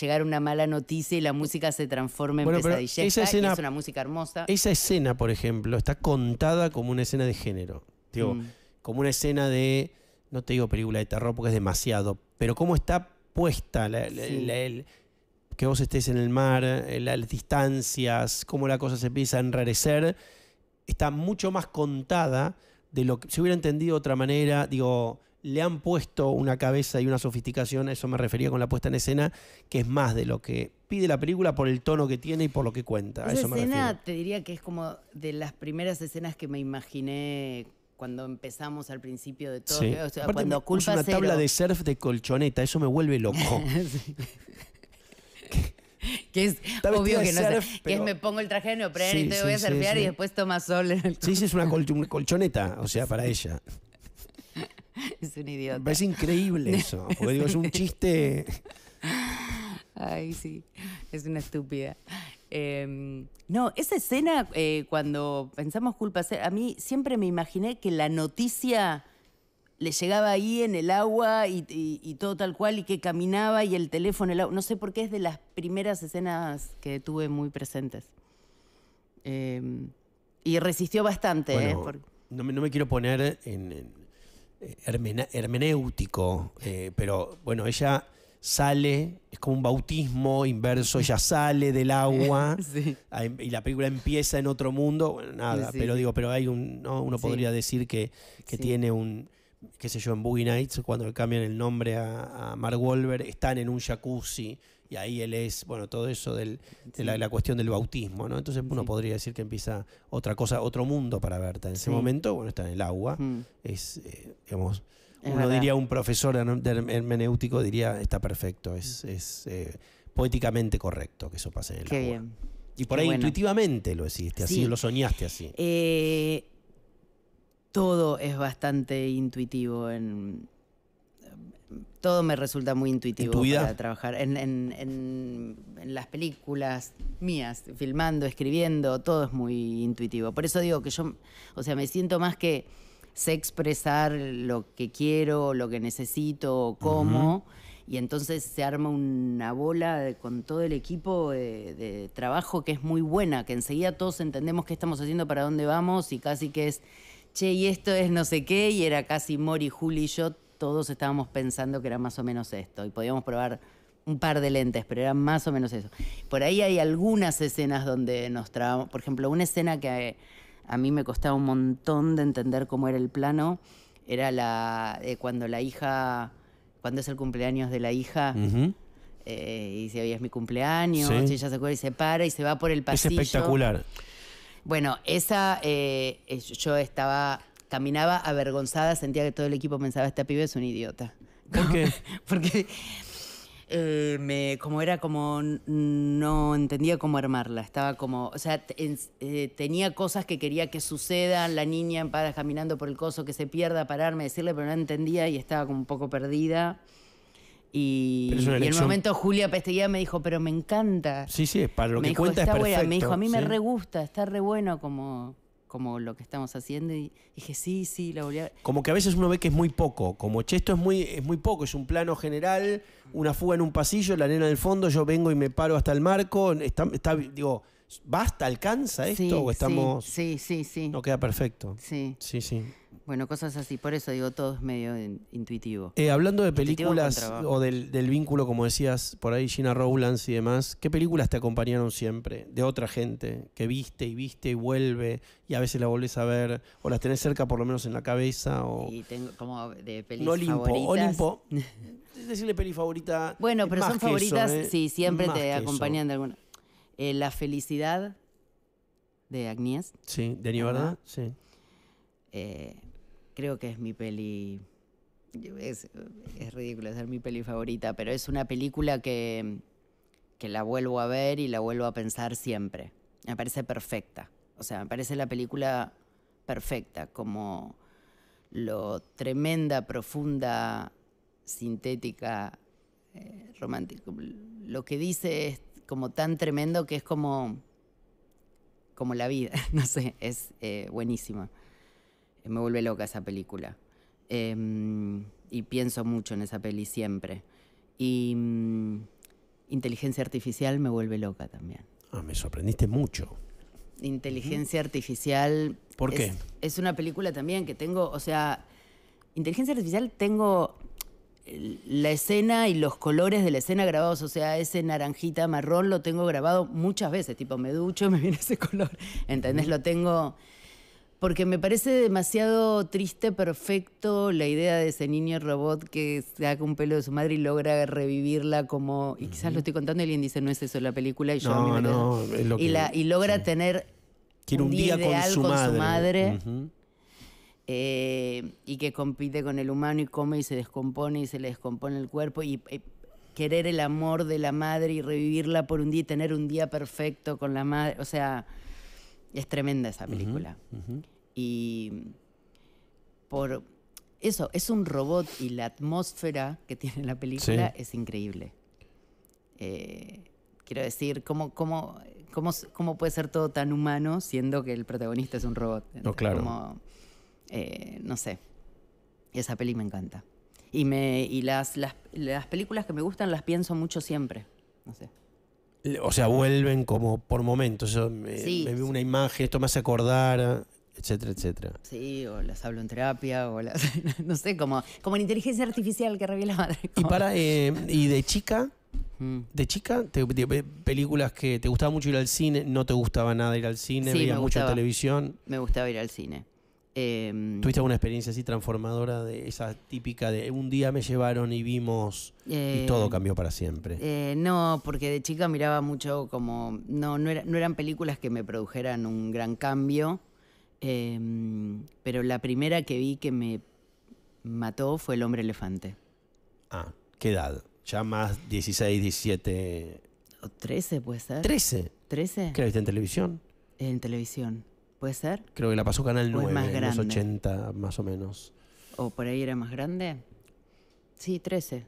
llegara una mala noticia y la música se transforme en pesadilla. Esa es una música hermosa. Esa escena, por ejemplo, está contada como una escena de género. Mm. como una escena de no te digo película de terror porque es demasiado, pero cómo está puesta que vos estés en el mar, eh, las distancias, cómo la cosa se empieza a enrarecer, está mucho más contada de lo que se si hubiera entendido de otra manera, digo, le han puesto una cabeza y una sofisticación, a eso me refería con la puesta en escena, que es más de lo que pide la película por el tono que tiene y por lo que cuenta. Esa escena te diría que es como de las primeras escenas que me imaginé cuando empezamos al principio de todo. O sea, cuando culpa una tabla de surf de colchoneta, eso me vuelve loco. <laughs> <laughs> Que es obvio que no surf, que es me pongo el traje de no, sí, y te voy a surfear y después toma sol. Sí, sí, es una, colchoneta, o sea, para ella. <laughs> Es un idiota. es increíble eso, porque digo, es un chiste... Ay, sí, es una estúpida. Em, no, esa escena, eh, cuando pensamos culpa, eh, a mí siempre me imaginé que la noticia le llegaba ahí en el agua y, todo tal cual, y que caminaba y el teléfono, el agua. No sé por qué es de las primeras escenas que tuve muy presentes. Em, y resistió bastante. Eh, no, me, quiero poner en, hermenéutico, pero bueno, ella sale, es como un bautismo inverso, ella sale del agua <laughs> y la película empieza en otro mundo, nada, pero digo, pero hay un, uno podría decir que, que tiene un, qué sé yo, en Boogie Nights, cuando cambian el nombre a, Mark Wolver, están en un jacuzzi y ahí él es, bueno, todo eso de la, cuestión del bautismo, ¿no? Entonces uno podría decir que empieza otra cosa, otro mundo para Berta. En ese momento, bueno, está en el agua, hmm. es, eh, digamos uno diría, un profesor hermenéutico diría, está perfecto, es, eh, poéticamente correcto que eso pase en el Qué bien. Y por ahí intuitivamente lo hiciste así, lo soñaste así. Eh, todo es bastante intuitivo en, todo me resulta muy intuitivo para trabajar. en, las películas mías, filmando, escribiendo, todo es muy intuitivo. Por eso digo que yo, o sea, me siento más que sé expresar lo que quiero, lo que necesito, cómo. Y entonces se arma una bola con todo el equipo de, de, trabajo que es muy buena, que enseguida todos entendemos qué estamos haciendo, para dónde vamos y casi que es, che, y esto es no sé qué, y era casi Mori, Juli y yo, todos estábamos pensando que era más o menos esto y podíamos probar un par de lentes, pero era más o menos eso. Por ahí hay algunas escenas donde nos trabamos, por ejemplo, una escena que a mí me costaba un montón de entender cómo era el plano. Era la eh, cuando la hija, cuando es el cumpleaños de la hija, eh, y dice, hoy es mi cumpleaños, y ella se acuerda y se para y se va por el pasillo. Es espectacular. Bueno, esa, eh, yo estaba, caminaba avergonzada, sentía que todo el equipo pensaba, esta pibe es un idiota. ¿Por qué? <laughs> Porque eh, me, como era como, no entendía cómo armarla, estaba como, o sea, eh, tenía cosas que quería que sucedan, la niña para caminando por el coso, que se pierda, pararme, decirle, pero no entendía y estaba como un poco perdida. Y, en un momento Julia Pesteguía me dijo, pero me encanta. Sí, sí, para lo que dijo, cuenta está es Buena. Me dijo, a mí me re gusta, está re bueno como como lo que estamos haciendo y dije, sí, sí, la volví Como que a veces uno ve que es muy poco, como, che, esto es muy, es muy poco, es un plano general, una fuga en un pasillo, la nena del fondo, yo vengo y me paro hasta el marco, está, digo, ¿basta, alcanza esto o estamos... Sí, sí, sí. No queda perfecto. Sí. Sí, sí. Bueno, cosas así, por eso digo, todo es medio intuitivo. Eh, hablando de películas o del, vínculo, como decías, por ahí Gina Rowlands y demás, ¿qué películas te acompañaron siempre de otra gente que viste y viste y vuelve y a veces la volvés a ver o las tenés cerca por lo menos en la cabeza? O... como de películas. Olimpo, Olimpo. <laughs> decirle peli favorita. Bueno, pero son favoritas, ¿eh? sí, siempre te acompañan de alguna. Eh, la felicidad de Agniesz. Sí, de ¿verdad? sí. Eh, creo que es mi peli. Es, ridículo ser mi peli favorita, pero es una película que, la vuelvo a ver y la vuelvo a pensar siempre. Me parece perfecta. O sea, me parece la película perfecta, como lo tremenda, profunda, sintética, eh, romántica. Lo que dice es como tan tremendo que es como, como la vida, <laughs> no sé, es eh, buenísima me vuelve loca esa película. Em, y pienso mucho en esa peli siempre. Y mm, inteligencia artificial me vuelve loca también. Ah, me sorprendiste mucho. Inteligencia artificial. ¿Por qué? Es, es una película también que tengo, o sea, inteligencia artificial tengo la escena y los colores de la escena grabados, o sea, ese naranjita marrón lo tengo grabado muchas veces, tipo me ducho, <laughs> me viene ese color, ¿entendés? Lo tengo porque me parece demasiado triste, perfecto, la idea de ese niño robot que se saca un pelo de su madre y logra revivirla como... Y quizás lo estoy contando y alguien dice, no es eso la película, y yo no, me y, la, y logra tener un, día, ideal con su madre. Eh, y que compite con el humano y come y se descompone y se le descompone el cuerpo y eh, querer el amor de la madre y revivirla por un día y tener un día perfecto con la madre. O sea, es tremenda esa película. Y por eso, es un robot y la atmósfera que tiene la película es increíble. Eh, quiero decir, ¿cómo, cómo, cómo, cómo puede ser todo tan humano siendo que el protagonista es un robot? no, claro. Eh, no sé. Esa peli me encanta. Y, me, y las, las, las películas que me gustan las pienso mucho siempre. No sé o sea, vuelven como por momentos. Yo me, veo una imagen, esto me hace acordar, etcétera, etcétera. Sí, o las hablo en terapia, o las. <laughs> No sé, como, como la inteligencia artificial que revela madre. Y para, eh, y de chica. Mm. De chica, te, películas que te gustaba mucho ir al cine, no te gustaba nada ir al cine, veías mucho televisión. Me gustaba ir al cine. Em, ¿Tuviste alguna experiencia así transformadora de esa típica de un día me llevaron y vimos y todo eh, cambió para siempre? Eh, no, porque de chica miraba mucho como, no, no, eran películas que me produjeran un gran cambio, em, pero la primera que vi que me mató fue El hombre elefante. Ah, ¿qué edad? Ya más 16, 17... O 13 puede ser. ¿13? ¿13? ¿Qué la viste en televisión? En televisión. ¿Puede ser? Creo que la pasó Canal 9 en los 80, más o menos. ¿O por ahí era más grande? Sí, 13.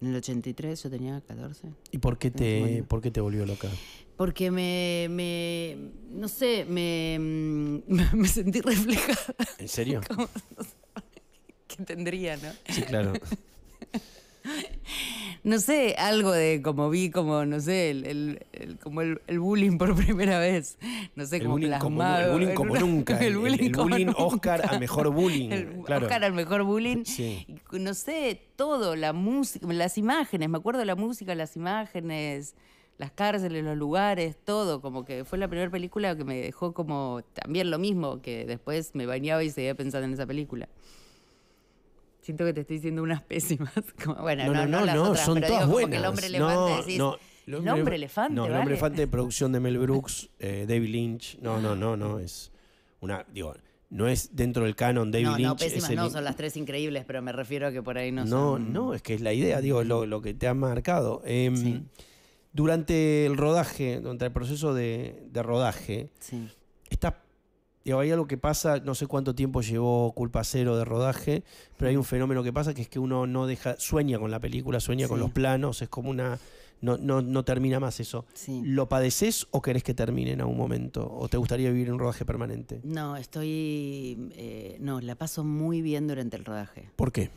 En el 83 yo tenía 14. ¿Y por qué te, por te volvió loca? Porque me, no sé, me, mm, <laughs> me sentí reflejada. ¿En serio? <laughs> <laughs> ¿Qué tendría, ¿no? Sí, claro no sé, algo de como vi como, no sé, el, el, como el, bullying por <laughs> primera vez. No sé, como bullying el bullying como nunca. <laughs> El, bullying, <laughs> Oscar al mejor bullying. Oscar al mejor bullying. No sé, todo, la música, las imágenes, me acuerdo de la música, las imágenes las cárceles, los lugares, todo, como que fue la primera película que me dejó como también lo mismo, que después me bañaba y seguía pensando en esa película. Siento que te estoy diciendo unas pésimas. <laughs> bueno, no, no, no, no, no son todas buenas. Como el hombre no, no. El hombre, elefante. No, el hombre elefante, producción de Mel <laughs> Brooks, eh, David Lynch. No, no, no, no. Es una. Digo, no es dentro del canon David Lynch. No, no, pésimas no, son las tres increíbles, pero me refiero a que por ahí no, no son. No, no, es que es la idea, digo, lo, lo que te ha marcado. Em, durante el rodaje, durante el proceso de, de rodaje, sí hay algo que pasa, no sé cuánto tiempo llevó Culpa Cero de rodaje, pero hay un fenómeno que pasa que es que uno no deja, sueña con la película, sueña con los planos, es como una. No, no, no termina más eso. ¿Lo padeces o querés que termine en algún momento? ¿O te gustaría vivir un rodaje permanente? No, estoy. Eh, no, la paso muy bien durante el rodaje. ¿Por qué?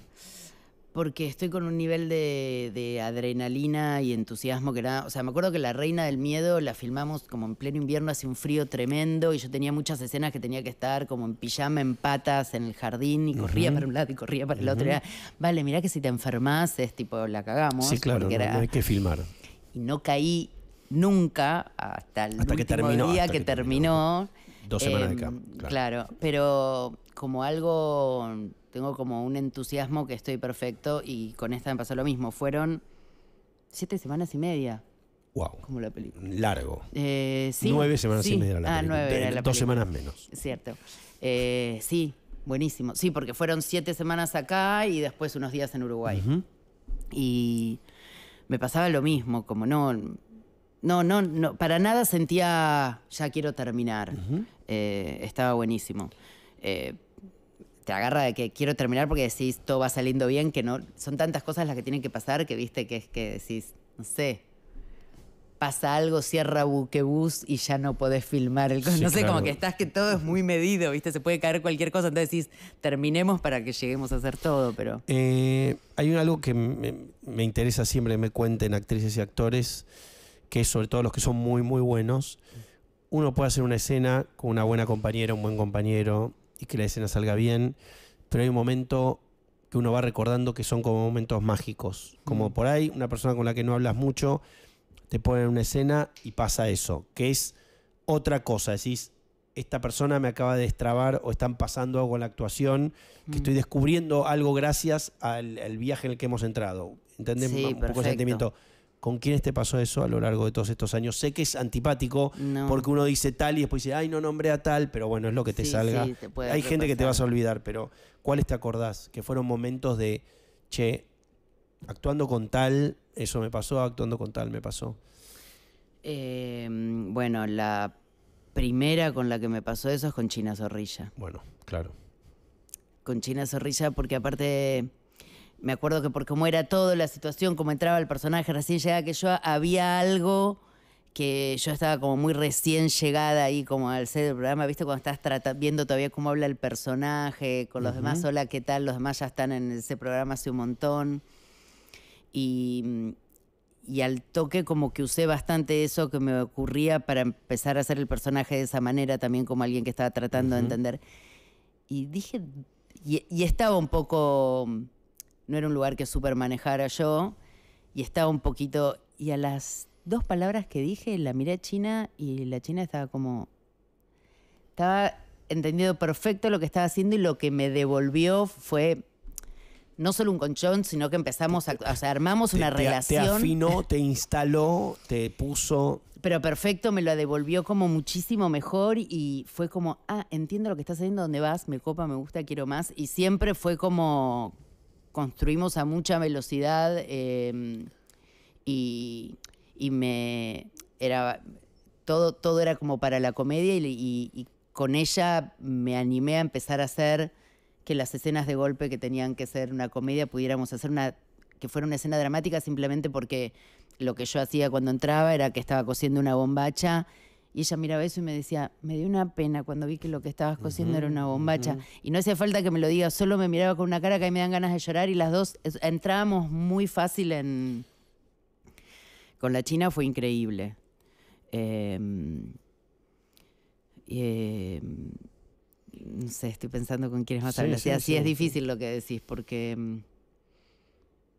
porque estoy con un nivel de, adrenalina y entusiasmo que era, o sea, me acuerdo que La Reina del Miedo la filmamos como en pleno invierno, hace un frío tremendo y yo tenía muchas escenas que tenía que estar como en pijama, en patas, en el jardín y corría para un lado y corría para el otro. Era, vale, mirá que si te enfermas es tipo, la cagamos. Sí, claro, no, hay que filmar. Y no caí nunca hasta el último día que, terminó Dos semanas de em, Claro. pero como algo, tengo como un entusiasmo que estoy perfecto y con esta me pasó lo mismo. Fueron siete semanas y media. Wow. Como la película. Largo. Eh, sí, nueve semanas y media ah, era la ah, Nueve Dos semanas menos. Cierto. Eh, sí, buenísimo. Sí, porque fueron siete semanas acá y después unos días en Uruguay. Y me pasaba lo mismo, como no, no, no, no, para nada sentía, ya quiero terminar. Eh, estaba buenísimo. Eh, te agarra de que quiero terminar porque decís, todo va saliendo bien, que no, son tantas cosas las que tienen que pasar que viste que es que decís, no sé, pasa algo, cierra buquebús y ya no podés filmar. El no sé, como que estás que todo es muy medido, ¿viste? Se puede caer cualquier cosa, entonces decís, terminemos para que lleguemos a hacer todo, pero... Eh, hay algo que me, interesa siempre, me cuenten actrices y actores que sobre todo los que son muy, muy buenos, uno puede hacer una escena con una buena compañera, un buen compañero, y que la escena salga bien, pero hay un momento que uno va recordando que son como momentos mágicos, como mm. por ahí una persona con la que no hablas mucho, te en una escena y pasa eso, que es otra cosa, decís, esta persona me acaba de destrabar o están pasando algo en la actuación, que estoy mm. descubriendo algo gracias al, viaje en el que hemos entrado. ¿Entendés? un poco sentimiento. ¿Con quiénes te pasó eso a lo largo de todos estos años? Sé que es antipático porque uno dice tal y después dice, ay, no nombré a tal, pero bueno, es lo que te salga. Hay gente que te vas a olvidar, pero ¿cuáles te acordás? Que fueron momentos de, che, actuando con tal, eso me pasó, actuando con tal, me pasó. Em, bueno, la primera con la que me pasó eso es con China Zorrilla. Bueno, claro. Con China Zorrilla porque aparte me acuerdo que por cómo era todo, la situación, como entraba el personaje recién llegada, que yo había algo que yo estaba como muy recién llegada ahí como al set del programa, viste cuando estás viendo todavía cómo habla el personaje con los demás, hola, ¿qué tal? Los demás ya están en ese programa hace un montón. Y, al toque como que usé bastante eso que me ocurría para empezar a hacer el personaje de esa manera, también como alguien que estaba tratando de entender. Y dije, y estaba un poco no era un lugar que super manejara yo y estaba un poquito. Y a las dos palabras que dije, la miré a China y la China estaba como. Estaba entendido perfecto lo que estaba haciendo y lo que me devolvió fue no solo un conchón, sino que empezamos a. O sea, armamos una relación. Te afinó, te instaló, te puso. Pero perfecto, me lo devolvió como muchísimo mejor y fue como, ah, entiendo lo que estás haciendo, dónde vas, me copa, me gusta, quiero más. Y siempre fue como construimos a mucha velocidad em, y, todo, era como para la comedia y, con ella me animé a empezar a hacer que las escenas de golpe que tenían que ser una comedia pudiéramos hacer una que fuera una escena dramática simplemente porque lo que yo hacía cuando entraba era que estaba cosiendo una bombacha y ella miraba eso y me decía, me dio una pena cuando vi que lo que estabas cosiendo era una bombacha. Y no hacía falta que me lo diga, solo me miraba con una cara que me dan ganas de llorar y las dos entramos entrábamos muy fácil en... Con la China fue increíble. Em, em, no sé, estoy pensando con quiénes más sí, hablar. sí, es difícil lo que decís, porque em,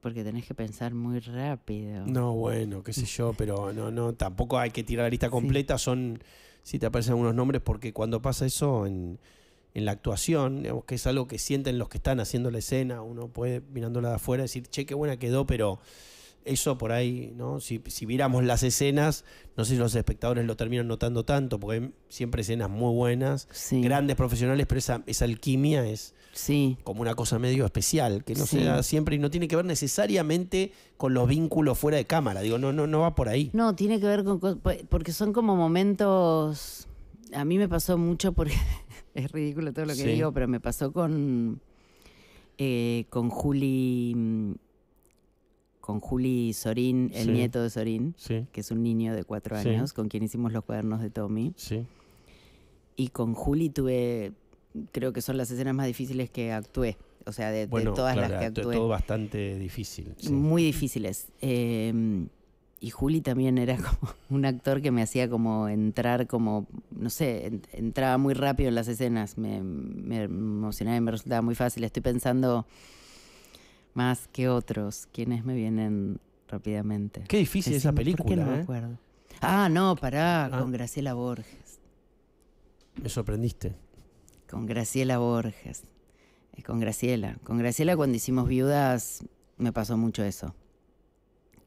porque tenés que pensar muy rápido. No, bueno, qué sé yo, pero no, no, tampoco hay que tirar la lista completa, son, si te aparecen algunos nombres, porque cuando pasa eso en, en, la actuación, digamos que es algo que sienten los que están haciendo la escena, uno puede mirándola de afuera decir, che, qué buena quedó, pero eso por ahí, ¿no? Si, si las escenas, no sé si los espectadores lo terminan notando tanto, porque hay siempre escenas muy buenas, grandes profesionales, pero esa, alquimia es sí. como una cosa medio especial, que no siempre y no tiene que ver necesariamente con los vínculos fuera de cámara. Digo, no, no, no va por ahí. No, tiene que ver con pues, porque son como momentos. A mí me pasó mucho porque <laughs> es ridículo todo lo que digo, pero me pasó con. Eh, con Juli mm, con Juli Sorín, el nieto de Sorín, que es un niño de cuatro años, con quien hicimos los cuadernos de Tommy. Y con Juli tuve, creo que son las escenas más difíciles que actué. O sea, de, todas las que actué. Todo bastante difícil. Muy difíciles. Em, y Juli también era <laughs> como un actor que me hacía como entrar como, no sé, entraba muy rápido en las escenas, me, me emocionaba y me resultaba muy fácil. Estoy pensando más que otros. Quienes me vienen rápidamente? Qué difícil esa película. ¿eh? acuerdo? Ah, no, pará, ah. con Graciela Borges. Me sorprendiste. Con Graciela Borges. Eh, con Graciela. Con Graciela cuando hicimos viudas me pasó mucho eso.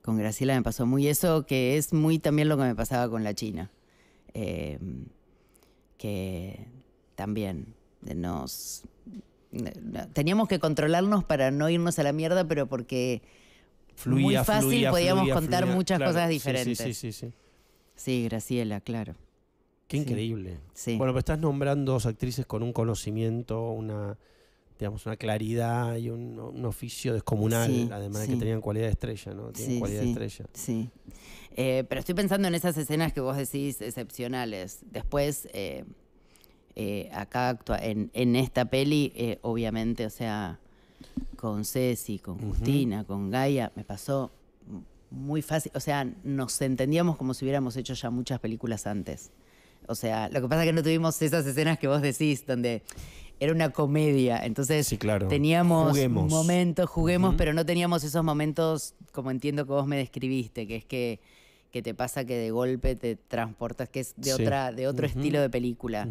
Con Graciela me pasó muy eso, que es muy también lo que me pasaba con la China. Em, que también nos teníamos que controlarnos para no irnos a la mierda, pero porque fluía, muy fácil podíamos contar muchas cosas diferentes. Sí, sí, sí, sí. Sí, Graciela, claro. Qué increíble. Bueno, pero estás nombrando dos actrices con un conocimiento, una digamos, una claridad y un, oficio descomunal, además que tenían cualidad de estrella, ¿no? Tienen sí, cualidad estrella. Sí. Eh, pero estoy pensando en esas escenas que vos decís excepcionales. Después, eh, eh, acá actua en, esta peli, eh, obviamente, o sea, con Ceci, con Justina, con Gaia, me pasó muy fácil, o sea, nos entendíamos como si hubiéramos hecho ya muchas películas antes. O sea, lo que pasa es que no tuvimos esas escenas que vos decís, donde era una comedia. Entonces teníamos momentos, juguemos, pero no teníamos esos momentos, como entiendo que vos me describiste, que es que, te pasa que de golpe te transportas, que es de otra, de otro estilo de película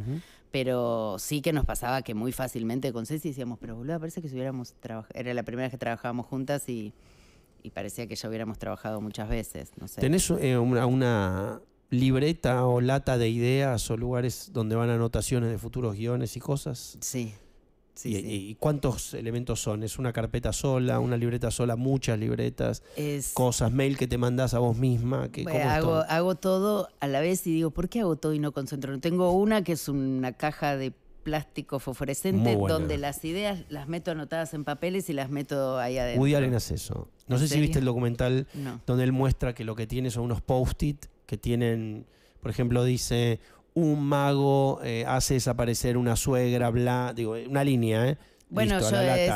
pero sí que nos pasaba que muy fácilmente con Ceci decíamos, pero boludo, parece que si hubiéramos trabajado, era la primera vez que trabajábamos juntas y, parecía que ya hubiéramos trabajado muchas veces, no sé. ¿Tenés eh, una, una, libreta o lata de ideas o lugares donde van anotaciones de futuros guiones y cosas? Sí y, cuántos elementos son? ¿Es una carpeta sola, una libreta sola, muchas libretas, cosas, mail que te mandás a vos misma? Que, hago, todo? a la vez y digo, ¿por qué hago todo y no concentro? Tengo una que es una caja de plástico fosforescente donde las ideas las meto anotadas en papeles y las meto ahí adentro. Woody Allen hace eso. No sé si viste el documental donde él muestra que lo que tiene son unos post-it que tienen, por ejemplo, dice un mago eh, hace desaparecer una suegra, bla, digo, eh, una línea, ¿eh? Bueno, yo, es,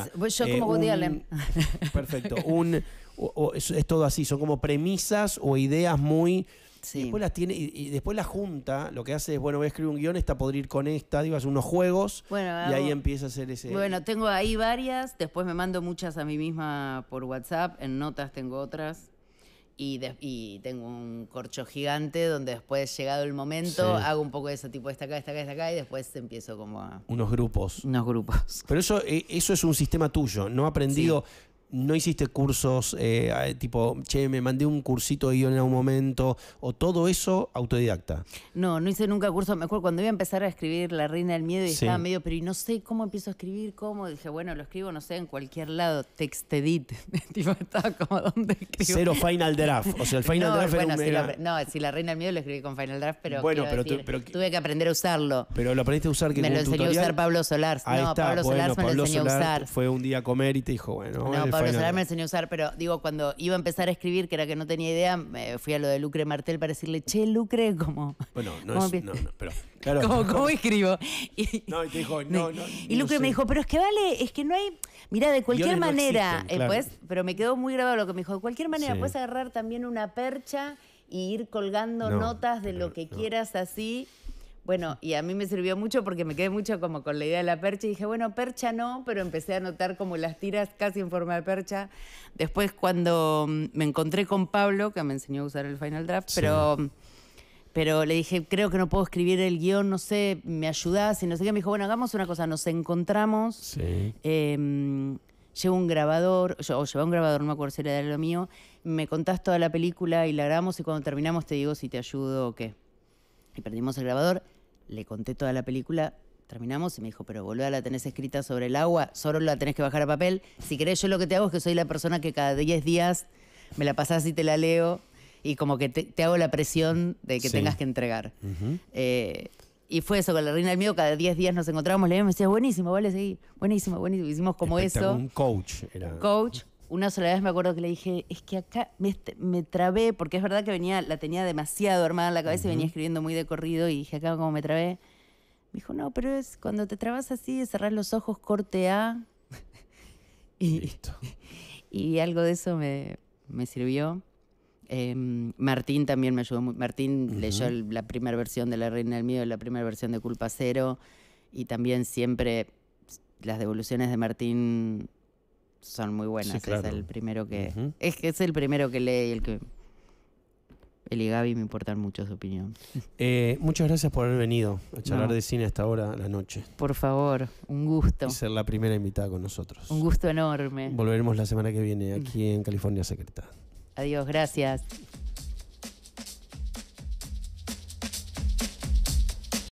como Perfecto. Un, es, todo así, son como premisas o ideas muy... Sí. Después las tiene y, después la junta, lo que hace es, bueno, voy a escribir un guión, esta podría ir con esta, digo, hace unos juegos y ahí empieza a hacer ese... Bueno, tengo ahí varias, después me mando muchas a mí misma por WhatsApp, en notas tengo otras. Y, tengo un corcho gigante donde después, llegado el momento, hago un poco de eso, tipo esta acá, esta acá, esta acá, y después empiezo como a... Unos grupos. Unos grupos. Pero eso, eh, eso es un sistema tuyo, no aprendido no hiciste cursos eh, tipo, che, me mandé un cursito de guión en algún momento, o todo eso autodidacta. No, no hice nunca cursos. Me acuerdo cuando iba a empezar a escribir La Reina del Miedo y estaba medio, pero y no sé cómo empiezo a escribir, cómo. Dije, bueno, lo escribo, no sé, en cualquier lado, text edit <laughs> estaba como, ¿dónde escribo? Cero Final Draft. O sea, el <laughs> Final Draft era un, No, si La Reina del Miedo lo escribí con Final Draft, pero, tuve que aprender a usarlo. Pero lo aprendiste a usar que Me lo enseñó a usar Pablo Solars. no, Pablo Solar Solars me lo enseñó a usar. Fue un día a comer y te dijo, bueno, Pablo me enseñó a usar, pero digo, cuando iba a empezar a escribir, que era que no tenía idea, me fui a lo de Lucre Martel para decirle, che, Lucre, como. Bueno, ¿cómo ¿Cómo, <laughs> escribo? Y, Lucre me dijo, pero es que vale, es que no hay. Mira, de cualquier manera, eh, pues, pero me quedó muy grabado lo que me dijo, de cualquier manera, puedes agarrar también una percha y ir colgando notas de lo que quieras así bueno, y a mí me sirvió mucho porque me quedé mucho como con la idea de la percha y dije, bueno, percha no, pero empecé a notar como las tiras casi en forma de percha. Después cuando mm, me encontré con Pablo, que me enseñó a usar el Final Draft, pero mm, pero le dije, creo que no puedo escribir el guión, no sé, me ayudás y no sé qué. Me dijo, bueno, hagamos una cosa, nos encontramos. Sí. Em, llevo un grabador, o llevaba un grabador, no me acuerdo si era lo mío. Me contás toda la película y la grabamos y cuando terminamos te digo si te ayudo o qué. Y perdimos el grabador le conté toda la película, terminamos y me dijo, pero boluda, la tenés escrita sobre el agua, solo la tenés que bajar a papel. Si querés, yo lo que te hago es que soy la persona que cada 10 días me la pasás y te la leo y como que te, hago la presión de que tengas que entregar. Eh, y fue eso, con la Reina del Miedo, cada 10 días nos encontrábamos, leíamos, me decía, buenísimo, vale, seguí, buenísimo, buenísimo. Hicimos como eso. Un coach era. Coach, una sola vez me acuerdo que le dije, es que acá me, trabé, porque es verdad que venía, la tenía demasiado armada en la cabeza y venía escribiendo muy de corrido y dije, acá como me trabé. Me dijo, no, pero es cuando te trabas así, cerrar los ojos, corte A. <laughs> y, Listo. <laughs> Y algo de eso me, sirvió. Em, Martín también me ayudó mucho. Martín leyó la primera versión de La Reina del Miedo, la primera versión de Culpa Cero. Y también siempre las devoluciones de Martín son muy buenas. Es el primero que. Es es el primero que lee y el que. El y Gaby me importan mucho su opinión. <laughs> Eh, muchas gracias por haber venido a charlar de cine hasta ahora la noche. Por favor, un gusto. ser la primera invitada con nosotros. Un gusto enorme. Volveremos la semana que viene aquí mm. en California Secreta. Adiós, gracias.